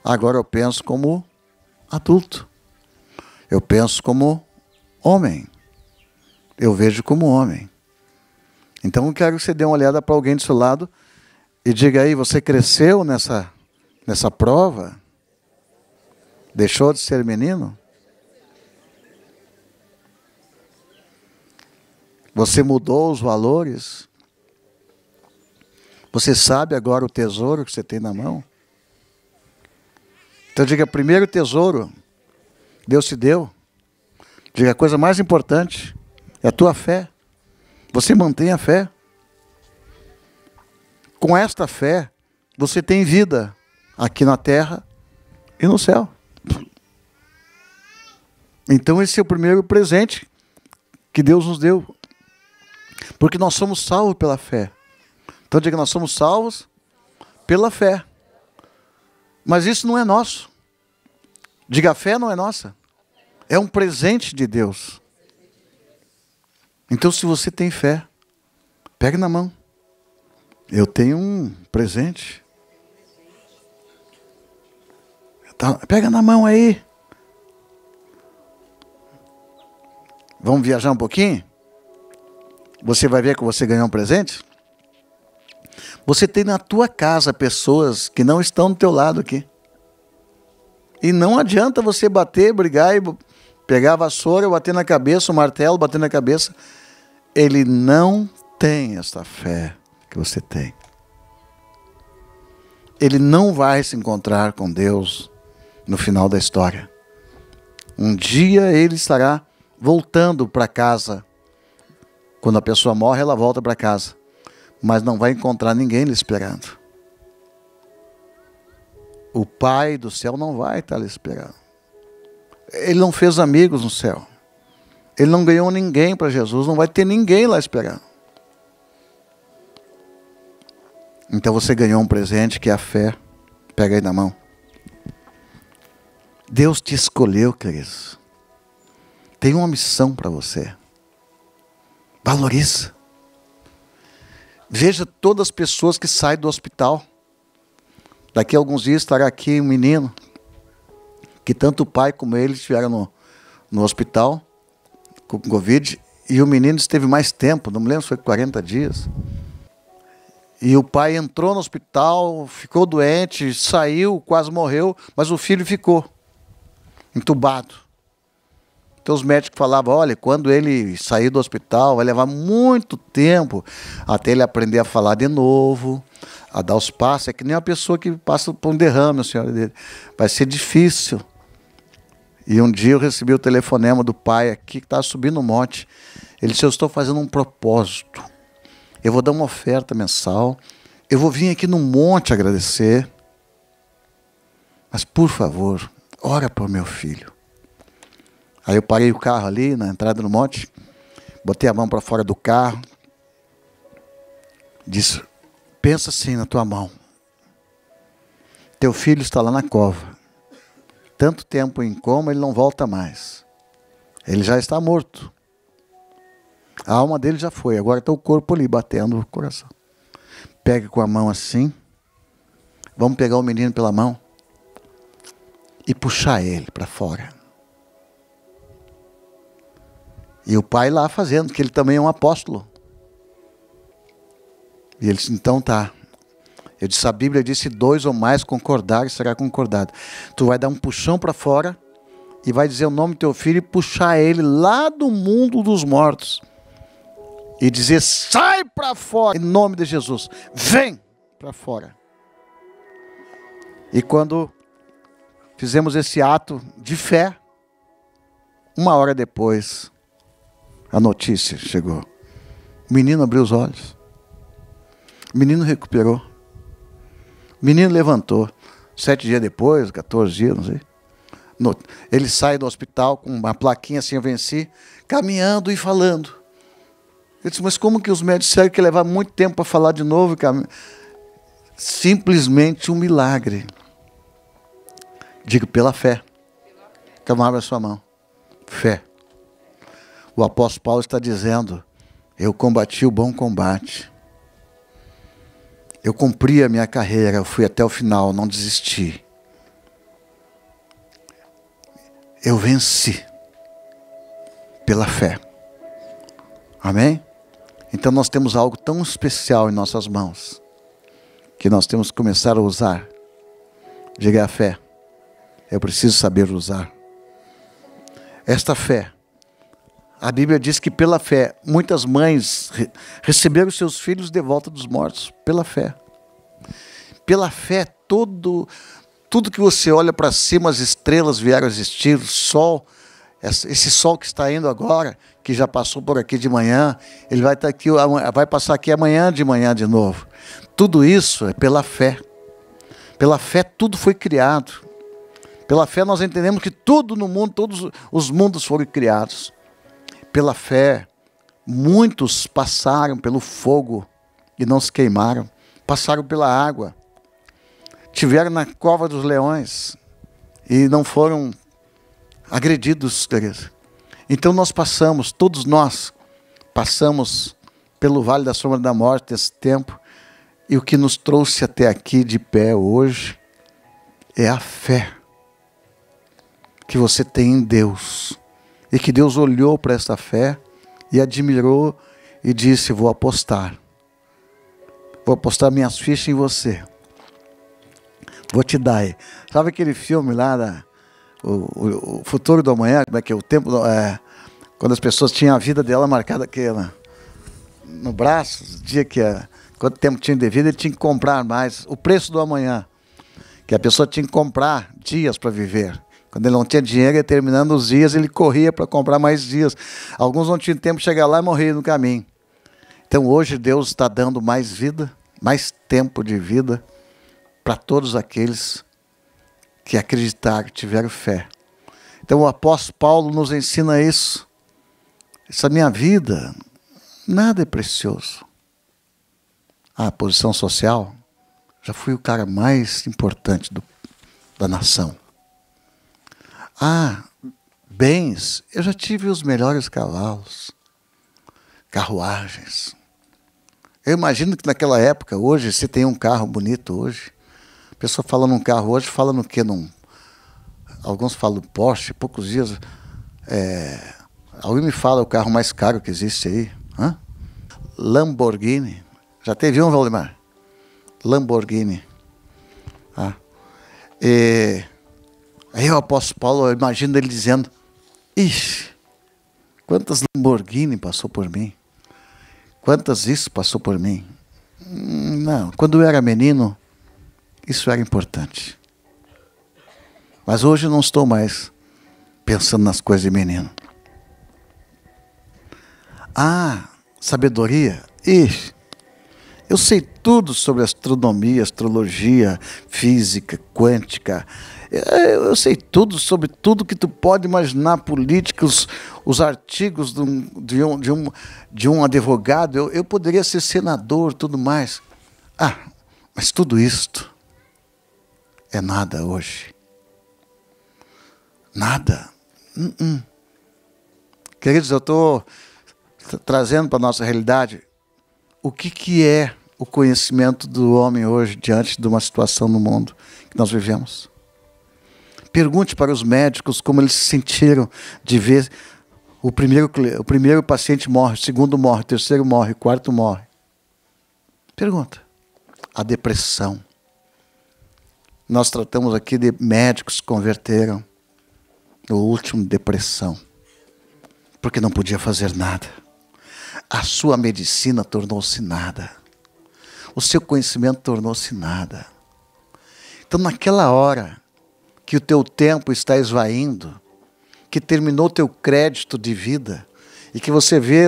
agora eu penso como adulto. Eu penso como homem. Eu vejo como homem. Então eu quero que você dê uma olhada para alguém do seu lado e diga aí, você cresceu nessa, nessa prova? Deixou de ser menino? Você mudou os valores? Você sabe agora o tesouro que você tem na mão? Então diga, primeiro tesouro, Deus te deu. Diga, a coisa mais importante é a tua fé. Você mantém a fé. Com esta fé, você tem vida aqui na terra e no céu. Então, esse é o primeiro presente que Deus nos deu. Porque nós somos salvos pela fé. Então, diga, que nós somos salvos pela fé. Mas isso não é nosso. Diga, a fé não é nossa. É um presente de Deus. Então, se você tem fé, pegue na mão. Eu tenho um presente. Tá, pega na mão aí. Vamos viajar um pouquinho? Você vai ver que você ganhou um presente? Você tem na tua casa pessoas que não estão do teu lado aqui. E não adianta você bater, brigar e pegar a vassoura, bater na cabeça, o martelo, bater na cabeça ele não tem essa fé que você tem. Ele não vai se encontrar com Deus no final da história. Um dia ele estará voltando para casa. Quando a pessoa morre, ela volta para casa, mas não vai encontrar ninguém lhe esperando. O Pai do céu não vai estar lhe esperando. Ele não fez amigos no céu. Ele não ganhou ninguém para Jesus, não vai ter ninguém lá esperando. Então você ganhou um presente que é a fé. Pega aí na mão. Deus te escolheu, queridos. Tem uma missão para você. Valoriza. Veja todas as pessoas que saem do hospital. Daqui a alguns dias estará aqui um menino que tanto o pai como ele estiveram no, no hospital com Covid e o menino esteve mais tempo, não me lembro se foi 40 dias. E o pai entrou no hospital, ficou doente, saiu, quase morreu, mas o filho ficou entubado. Então os médicos falavam, olha, quando ele sair do hospital, vai levar muito tempo até ele aprender a falar de novo, a dar os passos. É que nem uma pessoa que passa por um derrame, a senhora dele. Vai ser difícil. E um dia eu recebi o telefonema do pai aqui que estava subindo um monte. Ele disse: Eu estou fazendo um propósito. Eu vou dar uma oferta mensal. Eu vou vir aqui no monte agradecer. Mas por favor, ora o meu filho. Aí eu parei o carro ali na entrada do monte, botei a mão para fora do carro, disse: Pensa assim na tua mão. Teu filho está lá na cova tanto tempo em coma, ele não volta mais. Ele já está morto. A alma dele já foi, agora está o corpo ali batendo o coração. Pegue com a mão assim. Vamos pegar o menino pela mão e puxar ele para fora. E o pai lá fazendo, que ele também é um apóstolo. E ele disse: então tá, eu disse, a Bíblia disse, dois ou mais concordarem será concordado. Tu vai dar um puxão para fora e vai dizer o nome do teu filho e puxar ele lá do mundo dos mortos. E dizer, sai para fora, em nome de Jesus. Vem para fora. E quando fizemos esse ato de fé, uma hora depois, a notícia chegou. O menino abriu os olhos. O menino recuperou. O menino levantou. Sete dias depois, 14 dias, não sei. No, ele sai do hospital com uma plaquinha assim, eu venci, caminhando e falando. Eu disse, mas como que os médicos disseram que levar muito tempo para falar de novo? Cam... Simplesmente um milagre. Digo, pela fé. Então abre a sua mão. Fé. O apóstolo Paulo está dizendo, eu combati o bom combate. Eu cumpri a minha carreira, eu fui até o final, não desisti. Eu venci pela fé. Amém? Então nós temos algo tão especial em nossas mãos que nós temos que começar a usar. Diga a fé. Eu preciso saber usar. Esta fé a Bíblia diz que pela fé muitas mães receberam seus filhos de volta dos mortos, pela fé. Pela fé todo tudo que você olha para cima, as estrelas vieram existir, o sol, esse sol que está indo agora, que já passou por aqui de manhã, ele vai estar tá aqui, vai passar aqui amanhã de manhã de novo. Tudo isso é pela fé. Pela fé tudo foi criado. Pela fé nós entendemos que tudo no mundo, todos os mundos foram criados. Pela fé, muitos passaram pelo fogo e não se queimaram, passaram pela água, tiveram na cova dos leões e não foram agredidos, Então nós passamos, todos nós passamos pelo vale da sombra da morte esse tempo, e o que nos trouxe até aqui de pé hoje é a fé que você tem em Deus e que Deus olhou para esta fé e admirou e disse: Vou apostar. Vou apostar minhas fichas em você. Vou te dar. Sabe aquele filme lá da, o, o, o, futuro do amanhã, como é que é o tempo, é, quando as pessoas tinham a vida dela marcada aqui no braço, dia que quanto tempo tinha de vida, ele tinha que comprar mais, o preço do amanhã, que a pessoa tinha que comprar dias para viver. Quando ele não tinha dinheiro, ia terminando os dias, ele corria para comprar mais dias. Alguns não tinham tempo de chegar lá e morrer no caminho. Então hoje Deus está dando mais vida, mais tempo de vida para todos aqueles que acreditaram, tiveram fé. Então o apóstolo Paulo nos ensina isso. Essa minha vida, nada é precioso. Ah, a posição social, já fui o cara mais importante do, da nação. Ah, bens, eu já tive os melhores cavalos, carruagens. Eu imagino que naquela época, hoje, você tem um carro bonito hoje, a pessoa fala num carro hoje, fala no quê? Num, alguns falam Porsche, poucos dias. É, alguém me fala o carro mais caro que existe aí. Hã? Lamborghini. Já teve um, Valdemar? Lamborghini. Ah. E Aí o apóstolo Paulo, eu imagino ele dizendo: Ixi, quantas Lamborghini passou por mim? Quantas isso passou por mim? Hum, não, quando eu era menino, isso era importante. Mas hoje eu não estou mais pensando nas coisas de menino. Ah, sabedoria? Ixi, eu sei tudo sobre astronomia, astrologia, física, quântica, é, eu sei tudo sobre tudo que tu pode imaginar, política, os, os artigos de um, de, um, de, um, de um advogado. Eu, eu poderia ser senador, tudo mais. Ah, mas tudo isto é nada hoje. Nada. Uh -uh. Queridos, eu estou trazendo para a nossa realidade o que, que é o conhecimento do homem hoje diante de uma situação no mundo que nós vivemos. Pergunte para os médicos como eles se sentiram de ver o primeiro, o primeiro paciente morre, o segundo morre, o terceiro morre, o quarto morre. Pergunta. A depressão. Nós tratamos aqui de médicos que converteram no último depressão, porque não podia fazer nada. A sua medicina tornou-se nada. O seu conhecimento tornou-se nada. Então, naquela hora, que o teu tempo está esvaindo, que terminou teu crédito de vida e que você vê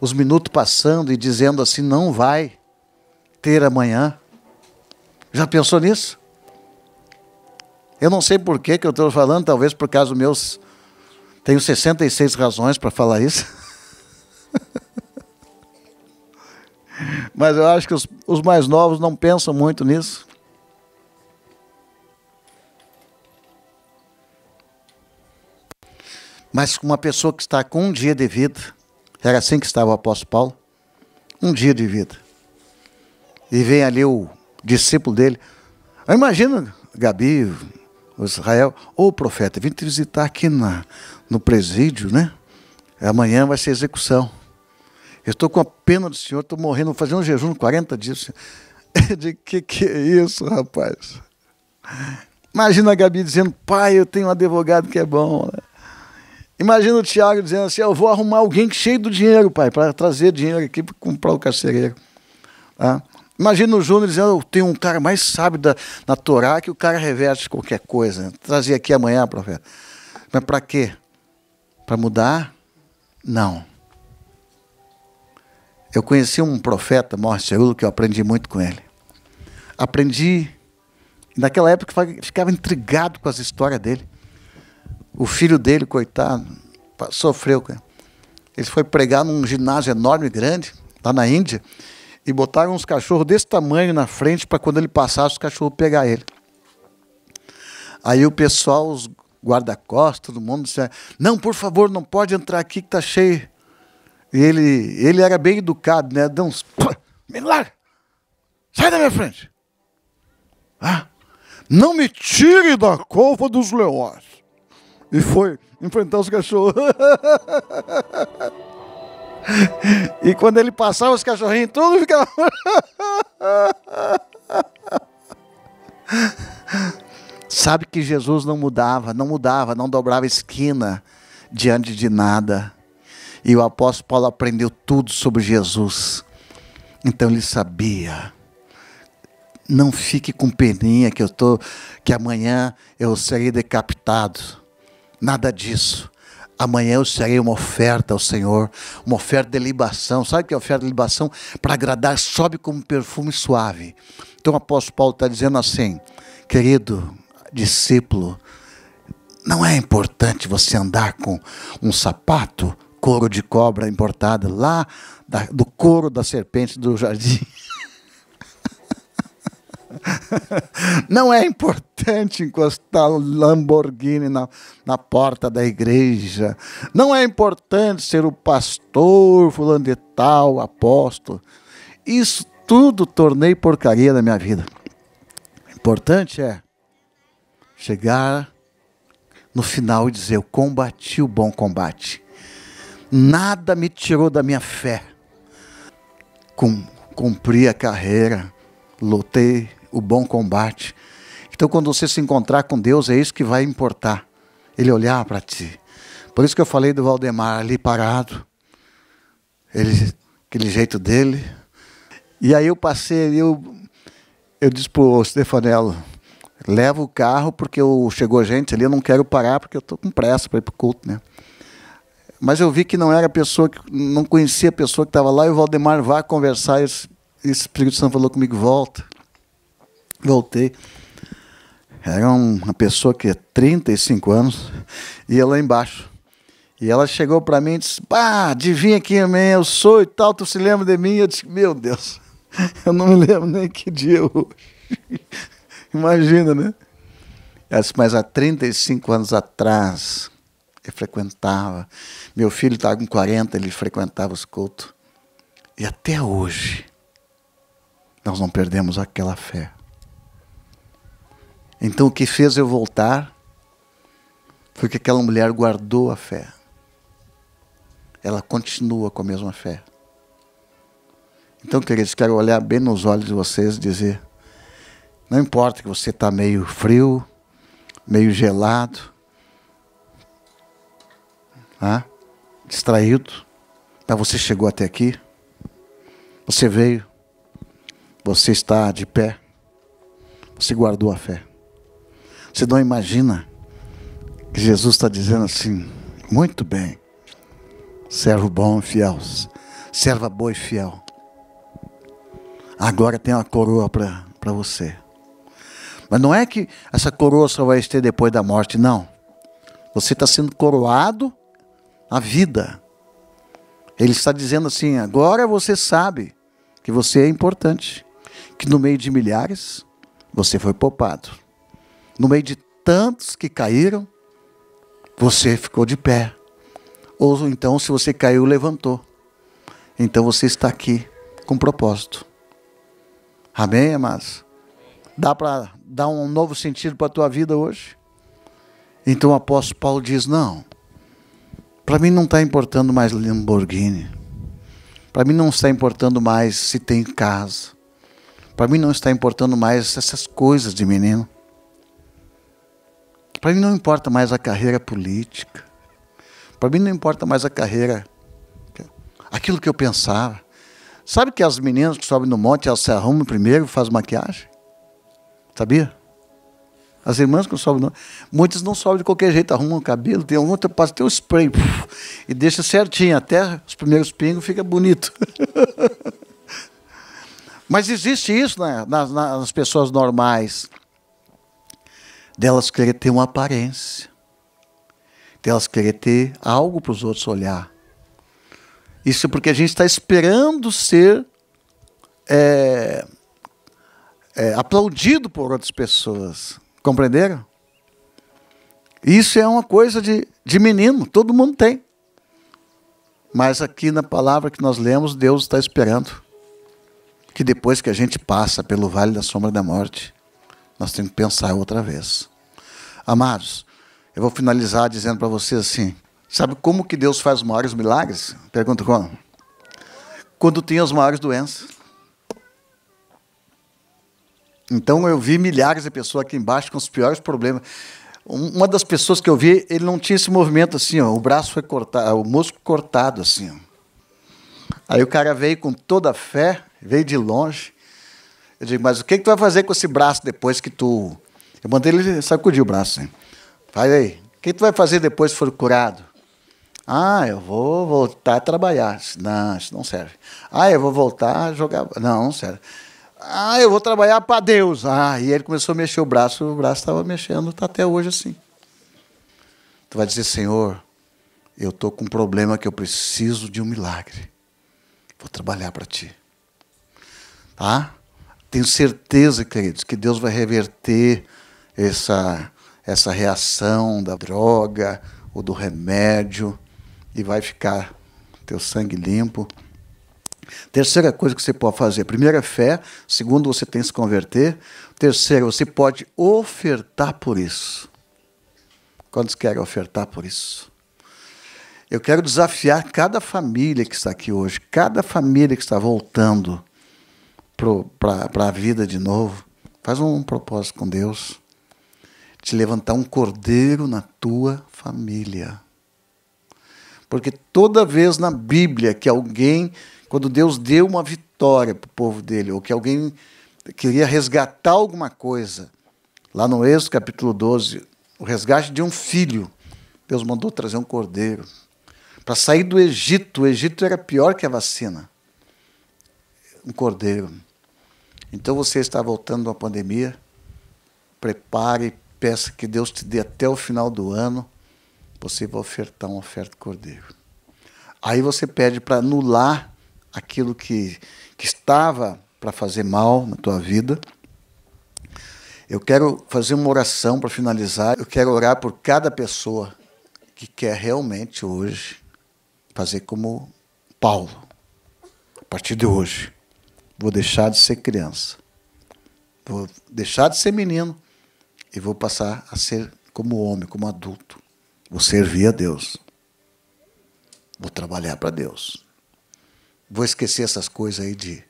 os minutos passando e dizendo assim: não vai ter amanhã. Já pensou nisso? Eu não sei por que, que eu estou falando, talvez por causa dos meus. Tenho 66 razões para falar isso. Mas eu acho que os, os mais novos não pensam muito nisso. Mas com uma pessoa que está com um dia de vida, era assim que estava o apóstolo Paulo, um dia de vida. E vem ali o discípulo dele. Eu ah, imagino, Gabi, Israel, ou o profeta, vim te visitar aqui na, no presídio, né? Amanhã vai ser execução. Eu estou com a pena do senhor, estou morrendo, vou fazer um jejum 40 dias. De que que é isso, rapaz? Imagina a Gabi dizendo, pai, eu tenho um advogado que é bom. Né? Imagina o Tiago dizendo assim: Eu vou arrumar alguém cheio do dinheiro, pai, para trazer dinheiro aqui para comprar o carcereiro. Tá? Imagina o Júnior dizendo: Eu tenho um cara mais sábio da, na Torá que o cara reveste qualquer coisa. Trazer aqui amanhã, profeta. Mas para quê? Para mudar? Não. Eu conheci um profeta, Morris que eu aprendi muito com ele. Aprendi. Naquela época, ficava intrigado com as histórias dele. O filho dele, coitado, sofreu. Ele foi pregar num ginásio enorme, grande, lá na Índia, e botaram uns cachorros desse tamanho na frente para quando ele passasse, os cachorros pegar ele. Aí o pessoal, os guarda-costas, todo mundo disse: Não, por favor, não pode entrar aqui que está cheio. E ele, ele era bem educado, né? Deu uns. Me larga! Sai da minha frente! Ah, não me tire da cova dos leões! e foi enfrentar os cachorros. e quando ele passava, os cachorrinhos todos ficavam. Sabe que Jesus não mudava, não mudava, não dobrava esquina diante de nada. E o apóstolo Paulo aprendeu tudo sobre Jesus. Então ele sabia. Não fique com peninha que eu tô, que amanhã eu serei decapitado. Nada disso. Amanhã eu serei uma oferta ao Senhor, uma oferta de libação. Sabe que é oferta de libação? Para agradar, sobe como perfume suave. Então o apóstolo Paulo está dizendo assim, querido discípulo, não é importante você andar com um sapato couro de cobra importado lá da, do couro da serpente do jardim. Não é importante encostar Lamborghini na, na porta da igreja. Não é importante ser o pastor fulano de tal, apóstolo. Isso tudo tornei porcaria na minha vida. O importante é chegar no final e dizer: Eu combati o bom combate. Nada me tirou da minha fé. Cumpri a carreira, lutei, o bom combate. Então, quando você se encontrar com Deus, é isso que vai importar. Ele olhar para ti. Por isso que eu falei do Valdemar ali parado. Ele, aquele jeito dele. E aí eu passei, eu, eu disse para o Stefanello, leva o carro porque eu, chegou gente ali, eu não quero parar porque eu estou com pressa para ir para o culto. Né? Mas eu vi que não era a pessoa, que não conhecia a pessoa que estava lá, e o Valdemar vai conversar, e o Espírito Santo falou comigo, volta. Voltei. Era uma pessoa que é 35 anos, ia lá embaixo. E ela chegou para mim e disse: Pá, adivinha quem é eu sou e tal, tu se lembra de mim? Eu disse: Meu Deus, eu não me lembro nem que dia eu é hoje. Imagina, né? Ela disse: Mas há 35 anos atrás eu frequentava. Meu filho estava tá com 40, ele frequentava os cultos. E até hoje nós não perdemos aquela fé. Então o que fez eu voltar foi que aquela mulher guardou a fé. Ela continua com a mesma fé. Então, queridos, quero olhar bem nos olhos de vocês e dizer: não importa que você está meio frio, meio gelado, ah, distraído, mas você chegou até aqui, você veio, você está de pé, você guardou a fé. Você não imagina que Jesus está dizendo assim: muito bem, servo bom e fiel, serva boa e fiel. Agora tem uma coroa para você. Mas não é que essa coroa só vai ter depois da morte, não. Você está sendo coroado a vida. Ele está dizendo assim: agora você sabe que você é importante, que no meio de milhares você foi poupado no meio de tantos que caíram, você ficou de pé. Ou então, se você caiu, levantou. Então você está aqui com propósito. Amém, amados? Dá para dar um novo sentido para a tua vida hoje? Então o apóstolo Paulo diz: Não, para mim não está importando mais Lamborghini. Para mim não está importando mais se tem casa. Para mim não está importando mais essas coisas de menino. Para mim não importa mais a carreira política. Para mim não importa mais a carreira, aquilo que eu pensava. Sabe que as meninas que sobem no monte, elas se arrumam primeiro e fazem maquiagem? Sabia? As irmãs que sobem sobem, monte. Muitas não sobem de qualquer jeito, arrumam o cabelo, tem um outro passa tem o spray puf, e deixa certinho, até os primeiros pingos fica bonito. Mas existe isso né, nas, nas pessoas normais delas querer ter uma aparência, delas querer ter algo para os outros olhar. Isso porque a gente está esperando ser é, é, aplaudido por outras pessoas. Compreenderam? Isso é uma coisa de, de menino, todo mundo tem. Mas aqui na palavra que nós lemos, Deus está esperando que depois que a gente passa pelo vale da sombra da morte, nós temos que pensar outra vez. Amados, eu vou finalizar dizendo para vocês assim: sabe como que Deus faz os maiores milagres? Pergunta como? Quando tem as maiores doenças. Então eu vi milhares de pessoas aqui embaixo com os piores problemas. Uma das pessoas que eu vi, ele não tinha esse movimento assim, ó, o braço foi cortado, o músculo cortado assim. Ó. Aí o cara veio com toda a fé, veio de longe. Eu digo, mas o que, que tu vai fazer com esse braço depois que tu eu mandei ele sacudir o braço. Hein? Faz aí. O que tu vai fazer depois que for curado? Ah, eu vou voltar a trabalhar. Não, isso não serve. Ah, eu vou voltar a jogar. Não, não serve. Ah, eu vou trabalhar para Deus. Ah, e ele começou a mexer o braço, o braço estava mexendo, está até hoje assim. Tu vai dizer, Senhor, eu estou com um problema que eu preciso de um milagre. Vou trabalhar para ti. Tá? Tenho certeza, queridos, que Deus vai reverter essa, essa reação da droga ou do remédio e vai ficar teu sangue limpo. Terceira coisa que você pode fazer: primeira é fé, segundo, você tem que se converter, terceiro, você pode ofertar por isso. Quantos querem ofertar por isso? Eu quero desafiar cada família que está aqui hoje, cada família que está voltando para a vida de novo. Faz um propósito com Deus te levantar um cordeiro na tua família. Porque toda vez na Bíblia que alguém, quando Deus deu uma vitória para o povo dele, ou que alguém queria resgatar alguma coisa, lá no Êxodo capítulo 12, o resgate de um filho, Deus mandou trazer um cordeiro. Para sair do Egito, o Egito era pior que a vacina. Um cordeiro. Então você está voltando à pandemia, prepare peça que Deus te dê até o final do ano, você vai ofertar uma oferta cordeiro. Aí você pede para anular aquilo que, que estava para fazer mal na tua vida. Eu quero fazer uma oração para finalizar. Eu quero orar por cada pessoa que quer realmente hoje fazer como Paulo. A partir de hoje, vou deixar de ser criança. Vou deixar de ser menino e vou passar a ser como homem, como adulto. Vou servir a Deus. Vou trabalhar para Deus. Vou esquecer essas coisas aí de,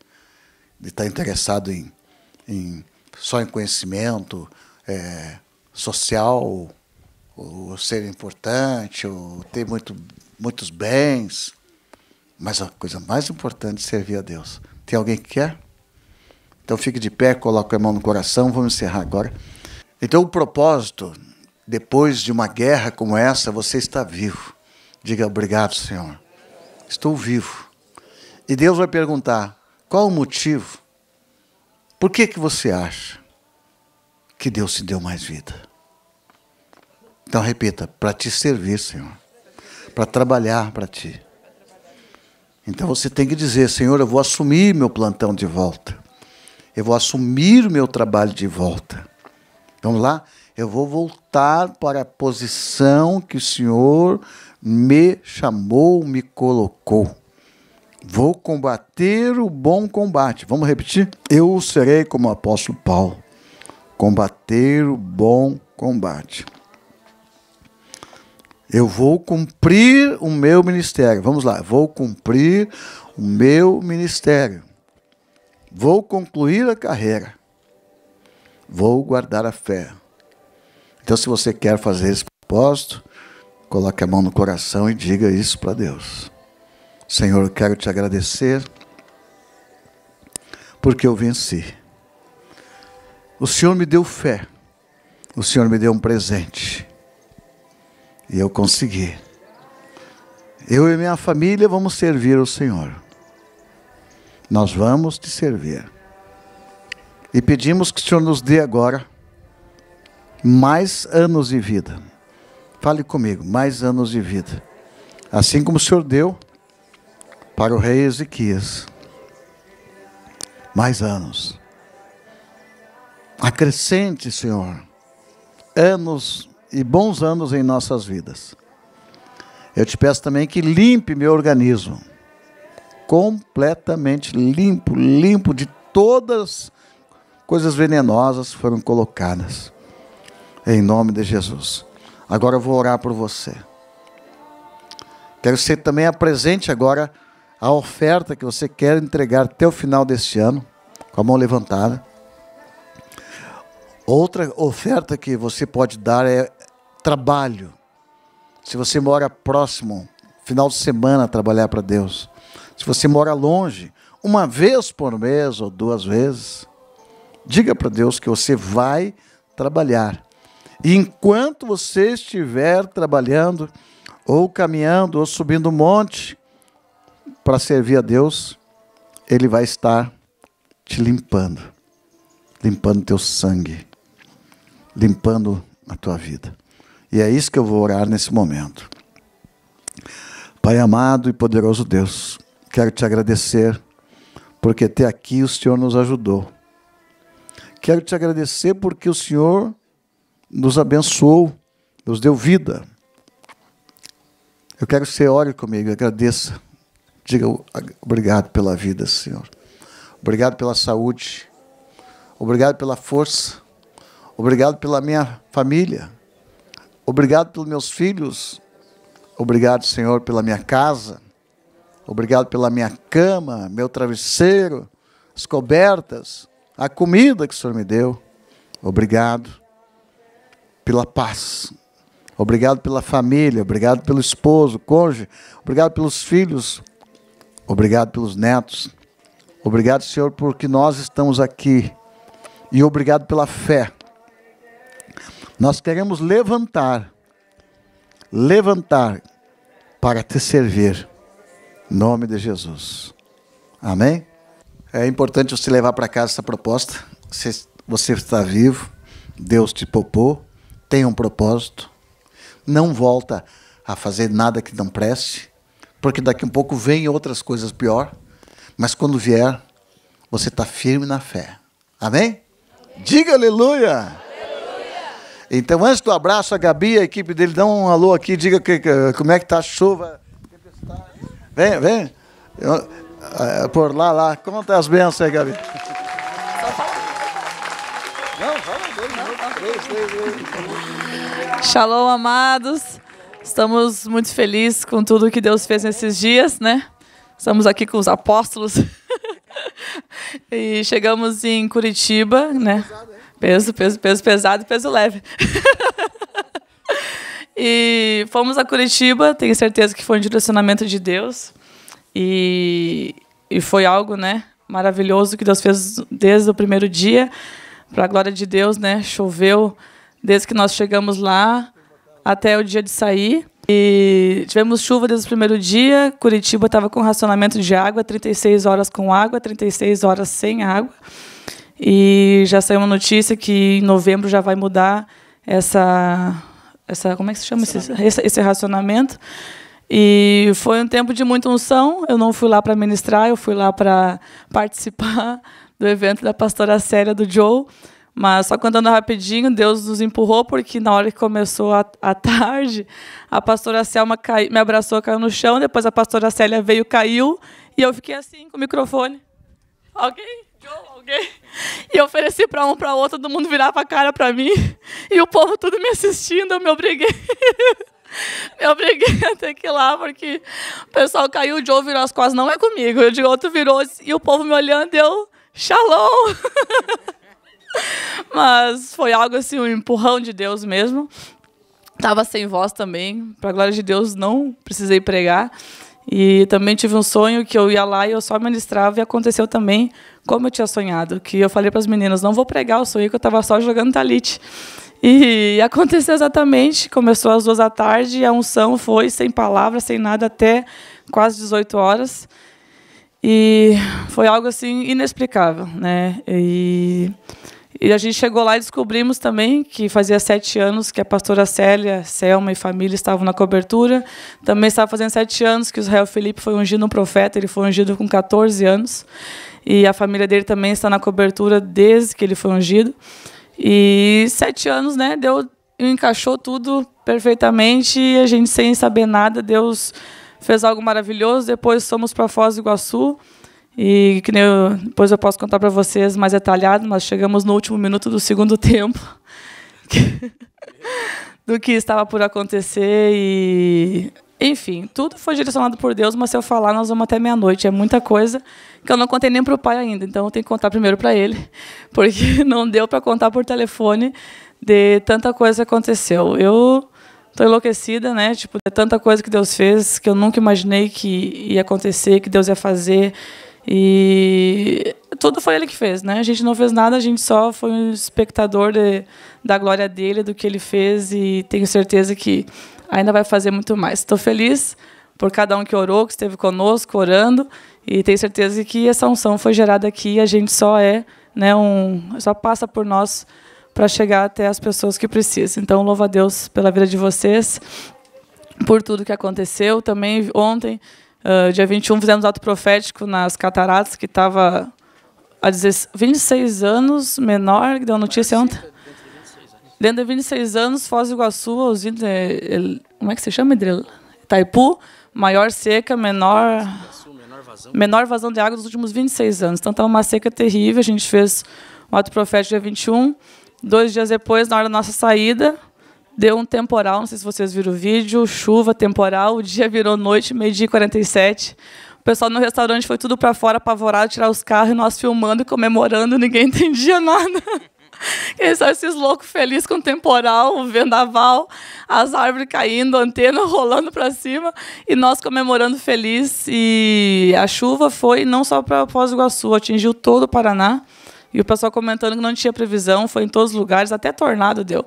de estar tá interessado em, em só em conhecimento é, social, ou, ou ser importante, ou ter muito, muitos bens. Mas a coisa mais importante é servir a Deus. Tem alguém que quer? Então fique de pé, coloque a mão no coração, vamos encerrar agora. Então, o propósito, depois de uma guerra como essa, você está vivo. Diga obrigado, Senhor. Estou vivo. E Deus vai perguntar: qual o motivo? Por que, que você acha que Deus te deu mais vida? Então, repita: para te servir, Senhor. Para trabalhar para ti. Então você tem que dizer: Senhor, eu vou assumir meu plantão de volta. Eu vou assumir o meu trabalho de volta. Vamos lá? Eu vou voltar para a posição que o Senhor me chamou, me colocou. Vou combater o bom combate. Vamos repetir? Eu serei como o apóstolo Paulo. Combater o bom combate. Eu vou cumprir o meu ministério. Vamos lá, vou cumprir o meu ministério. Vou concluir a carreira vou guardar a fé. Então, se você quer fazer esse propósito, coloque a mão no coração e diga isso para Deus. Senhor, eu quero te agradecer porque eu venci. O Senhor me deu fé. O Senhor me deu um presente. E eu consegui. Eu e minha família vamos servir o Senhor. Nós vamos te servir. E pedimos que o Senhor nos dê agora mais anos de vida. Fale comigo, mais anos de vida. Assim como o Senhor deu para o rei Ezequias. Mais anos. Acrescente, Senhor, anos e bons anos em nossas vidas. Eu te peço também que limpe meu organismo completamente limpo, limpo de todas coisas venenosas foram colocadas. Em nome de Jesus. Agora eu vou orar por você. Quero que você também apresente agora a oferta que você quer entregar até o final deste ano, com a mão levantada. Outra oferta que você pode dar é trabalho. Se você mora próximo, final de semana trabalhar para Deus. Se você mora longe, uma vez por mês ou duas vezes, Diga para Deus que você vai trabalhar. E enquanto você estiver trabalhando, ou caminhando, ou subindo um monte para servir a Deus, Ele vai estar te limpando, limpando teu sangue, limpando a tua vida. E é isso que eu vou orar nesse momento. Pai amado e poderoso Deus, quero te agradecer, porque até aqui o Senhor nos ajudou Quero te agradecer porque o Senhor nos abençoou, nos deu vida. Eu quero que você ore comigo, agradeça. Diga obrigado pela vida, Senhor. Obrigado pela saúde. Obrigado pela força. Obrigado pela minha família. Obrigado pelos meus filhos. Obrigado, Senhor, pela minha casa. Obrigado pela minha cama, meu travesseiro, as cobertas a comida que o Senhor me deu. Obrigado pela paz. Obrigado pela família, obrigado pelo esposo, cônjuge, obrigado pelos filhos, obrigado pelos netos. Obrigado, Senhor, porque nós estamos aqui. E obrigado pela fé. Nós queremos levantar, levantar para te servir. Em nome de Jesus. Amém? É importante você levar para casa essa proposta. Você, você está vivo, Deus te poupou, tem um propósito. Não volta a fazer nada que não preste, porque daqui a um pouco vem outras coisas pior. Mas quando vier, você está firme na fé. Amém? Amém. Diga aleluia. aleluia! Então, antes do abraço, a Gabi, a equipe dele, dão um alô aqui, diga que, que, como é que tá a chuva. Vem, vem. Eu, é, por lá, lá. Conta as bênçãos aí, Gabi. Não, fala dois, não. Três, três, três. Shalom, amados. Estamos muito felizes com tudo que Deus fez nesses dias, né? Estamos aqui com os apóstolos. e chegamos em Curitiba, né? Peso, peso, peso pesado e peso leve. e fomos a Curitiba, tenho certeza que foi um direcionamento de Deus. E, e foi algo, né, maravilhoso que Deus fez desde o primeiro dia. Para a glória de Deus, né, choveu desde que nós chegamos lá até o dia de sair. E tivemos chuva desde o primeiro dia. Curitiba estava com racionamento de água, 36 horas com água, 36 horas sem água. E já saiu uma notícia que em novembro já vai mudar essa essa como é que se chama esse, esse, esse racionamento e foi um tempo de muita unção. Eu não fui lá para ministrar, eu fui lá para participar do evento da pastora Séria do Joe. Mas só contando rapidinho, Deus nos empurrou, porque na hora que começou a, a tarde, a pastora Selma cai, me abraçou, caiu no chão, depois a pastora Célia veio, caiu, e eu fiquei assim, com o microfone. Alguém? Joe, alguém? E eu ofereci para um, para outro, todo mundo virava a cara para mim, e o povo tudo me assistindo, eu me obriguei. Me obriguei a ter que ir lá, porque o pessoal caiu, o Joe virou as costas, não é comigo. Eu digo, outro virou, e o povo me olhando, eu, shalom! Mas foi algo assim, um empurrão de Deus mesmo. estava sem voz também, para glória de Deus, não precisei pregar. E também tive um sonho que eu ia lá e eu só ministrava e aconteceu também como eu tinha sonhado, que eu falei para as meninas, não vou pregar, eu sonhei que eu estava só jogando talite. E aconteceu exatamente, começou às duas da tarde, a unção foi sem palavras, sem nada, até quase 18 horas. E foi algo assim inexplicável, né? E, e a gente chegou lá e descobrimos também que fazia sete anos que a pastora Célia, Selma e família estavam na cobertura. Também estava fazendo sete anos que o Israel Felipe foi ungido um profeta, ele foi ungido com 14 anos. E a família dele também está na cobertura desde que ele foi ungido. E sete anos, né? Deu, encaixou tudo perfeitamente e a gente sem saber nada, Deus fez algo maravilhoso. Depois fomos para Foz do Iguaçu e que eu, depois eu posso contar para vocês mais detalhado, mas chegamos no último minuto do segundo tempo do que estava por acontecer e enfim, tudo foi direcionado por Deus, mas se eu falar, nós vamos até meia-noite. É muita coisa que eu não contei nem para o pai ainda, então eu tenho que contar primeiro para ele, porque não deu para contar por telefone de tanta coisa que aconteceu. Eu estou enlouquecida, né? Tipo, tanta coisa que Deus fez que eu nunca imaginei que ia acontecer, que Deus ia fazer. E tudo foi ele que fez, né? A gente não fez nada, a gente só foi um espectador de, da glória dele, do que ele fez, e tenho certeza que ainda vai fazer muito mais. Estou feliz por cada um que orou, que esteve conosco orando, e tenho certeza que essa unção foi gerada aqui. E a gente só é, né, um, só passa por nós para chegar até as pessoas que precisam. Então, louva a Deus pela vida de vocês, por tudo que aconteceu. Também ontem, uh, dia 21, fizemos ato profético nas cataratas, que estava há 26 anos menor, que deu notícia ontem. Dentro de 26 anos, Foz do Iguaçu, usina, como é que se chama, Idril? Itaipu, maior seca, menor, menor vazão. de água dos últimos 26 anos. Então, estava tá uma seca terrível, a gente fez o ato profético dia 21. Dois dias depois, na hora da nossa saída, deu um temporal, não sei se vocês viram o vídeo, chuva, temporal, o dia virou noite, meio-dia e 47. O pessoal no restaurante foi tudo para fora, apavorado, tirar os carros, e nós filmando e comemorando, ninguém entendia nada. Eles são esses loucos felizes com o temporal, o vendaval, as árvores caindo, a antena rolando para cima e nós comemorando feliz. E a chuva foi não só para Foz do Iguaçu, atingiu todo o Paraná. E o pessoal comentando que não tinha previsão, foi em todos os lugares, até tornado deu.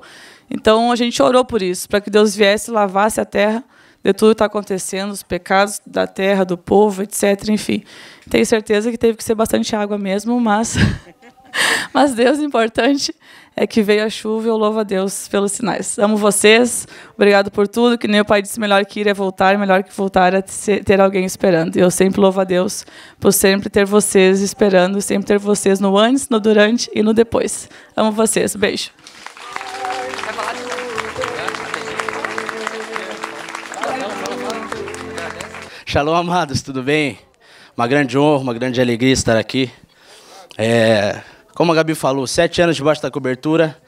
Então a gente orou por isso, para que Deus viesse e lavasse a terra de tudo que está acontecendo, os pecados da terra, do povo, etc. Enfim, tenho certeza que teve que ser bastante água mesmo, mas Mas Deus, o importante é que veio a chuva e eu louvo a Deus pelos sinais. Amo vocês, obrigado por tudo. Que nem o pai disse, melhor que ir é voltar, melhor que voltar é ter alguém esperando. E eu sempre louvo a Deus por sempre ter vocês esperando, sempre ter vocês no antes, no durante e no depois. Amo vocês, beijo. Shalom, amados, tudo bem? Uma grande honra, uma grande alegria estar aqui. É, como a Gabi falou, sete anos debaixo da cobertura,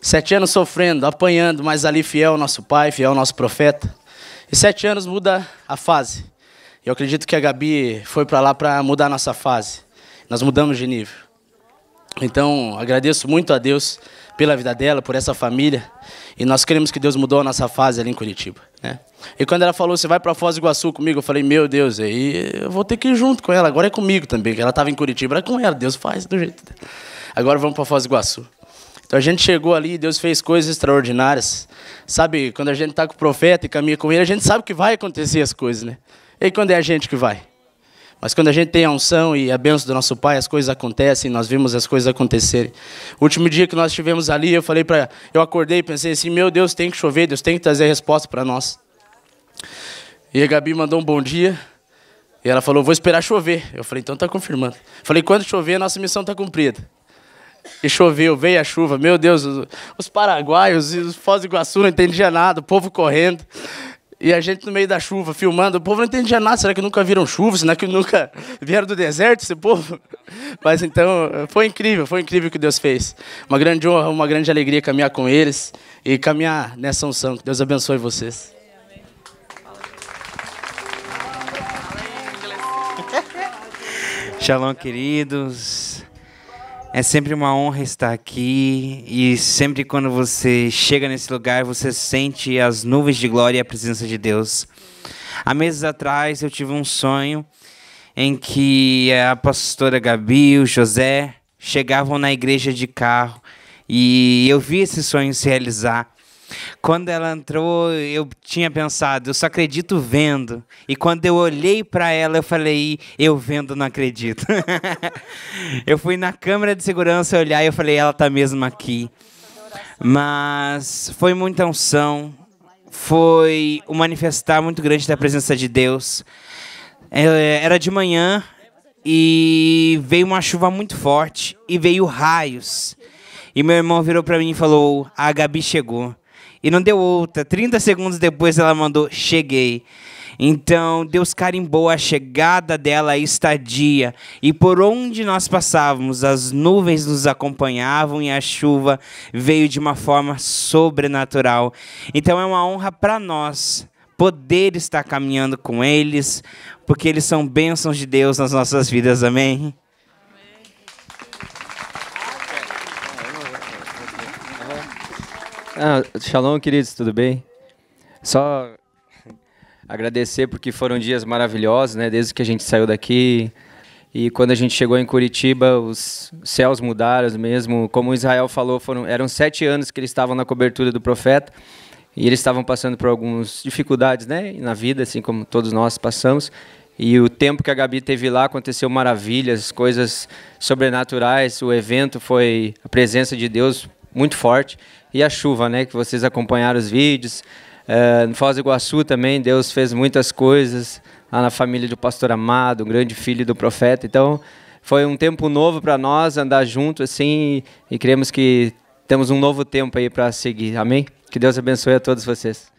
sete anos sofrendo, apanhando, mas ali fiel ao nosso pai, fiel ao nosso profeta. E sete anos muda a fase. Eu acredito que a Gabi foi para lá para mudar a nossa fase. Nós mudamos de nível. Então, agradeço muito a Deus pela vida dela, por essa família. E nós queremos que Deus mudou a nossa fase ali em Curitiba. É. E quando ela falou, você vai para Foz do Iguaçu comigo, eu falei, meu Deus, aí eu vou ter que ir junto com ela, agora é comigo também, que ela estava em Curitiba, era com ela, Deus faz do jeito dela. Agora vamos para Foz do Iguaçu. Então a gente chegou ali, Deus fez coisas extraordinárias. Sabe, quando a gente está com o profeta e caminha com ele, a gente sabe que vai acontecer as coisas, né? E quando é a gente que vai? Mas quando a gente tem a unção e a bênção do nosso Pai, as coisas acontecem, nós vimos as coisas acontecerem. O último dia que nós estivemos ali, eu falei para. Eu acordei e pensei assim: meu Deus, tem que chover, Deus tem que trazer a resposta para nós. E a Gabi mandou um bom dia. E ela falou: vou esperar chover. Eu falei: então está confirmando. Falei: quando chover, a nossa missão está cumprida. E choveu, veio a chuva. Meu Deus, os paraguaios e os Foz do Iguaçu não entendiam nada, o povo correndo. E a gente no meio da chuva, filmando. O povo não entendia nada. Será que nunca viram chuva? Será que nunca vieram do deserto esse povo? Mas então, foi incrível, foi incrível o que Deus fez. Uma grande honra, uma grande alegria caminhar com eles e caminhar nessa unção. Que Deus abençoe vocês. Shalom, queridos. É sempre uma honra estar aqui e sempre quando você chega nesse lugar, você sente as nuvens de glória e a presença de Deus. Há meses atrás eu tive um sonho em que a pastora Gabi, o José chegavam na igreja de carro e eu vi esse sonho se realizar. Quando ela entrou, eu tinha pensado, eu só acredito vendo. E quando eu olhei para ela, eu falei, eu vendo não acredito. eu fui na câmera de segurança olhar e eu falei, ela tá mesmo aqui. Mas foi muita unção, foi o um manifestar muito grande da presença de Deus. É, era de manhã e veio uma chuva muito forte e veio raios. E meu irmão virou para mim e falou: "A Gabi chegou". E não deu outra. 30 segundos depois ela mandou: Cheguei. Então Deus carimbou a chegada dela à estadia, e por onde nós passávamos, as nuvens nos acompanhavam e a chuva veio de uma forma sobrenatural. Então é uma honra para nós poder estar caminhando com eles, porque eles são bênçãos de Deus nas nossas vidas, amém? Ah, shalom, queridos, tudo bem? Só agradecer porque foram dias maravilhosos, né? Desde que a gente saiu daqui e quando a gente chegou em Curitiba, os céus mudaram mesmo. Como Israel falou, foram, eram sete anos que eles estavam na cobertura do profeta e eles estavam passando por algumas dificuldades, né? Na vida, assim como todos nós passamos. E o tempo que a Gabi teve lá aconteceu maravilhas, coisas sobrenaturais. O evento foi a presença de Deus muito forte. E a chuva, né? Que vocês acompanharam os vídeos. É, no Foz do Iguaçu também, Deus fez muitas coisas lá na família do pastor amado, um grande filho do profeta. Então, foi um tempo novo para nós andar junto assim e, e cremos que temos um novo tempo aí para seguir. Amém? Que Deus abençoe a todos vocês.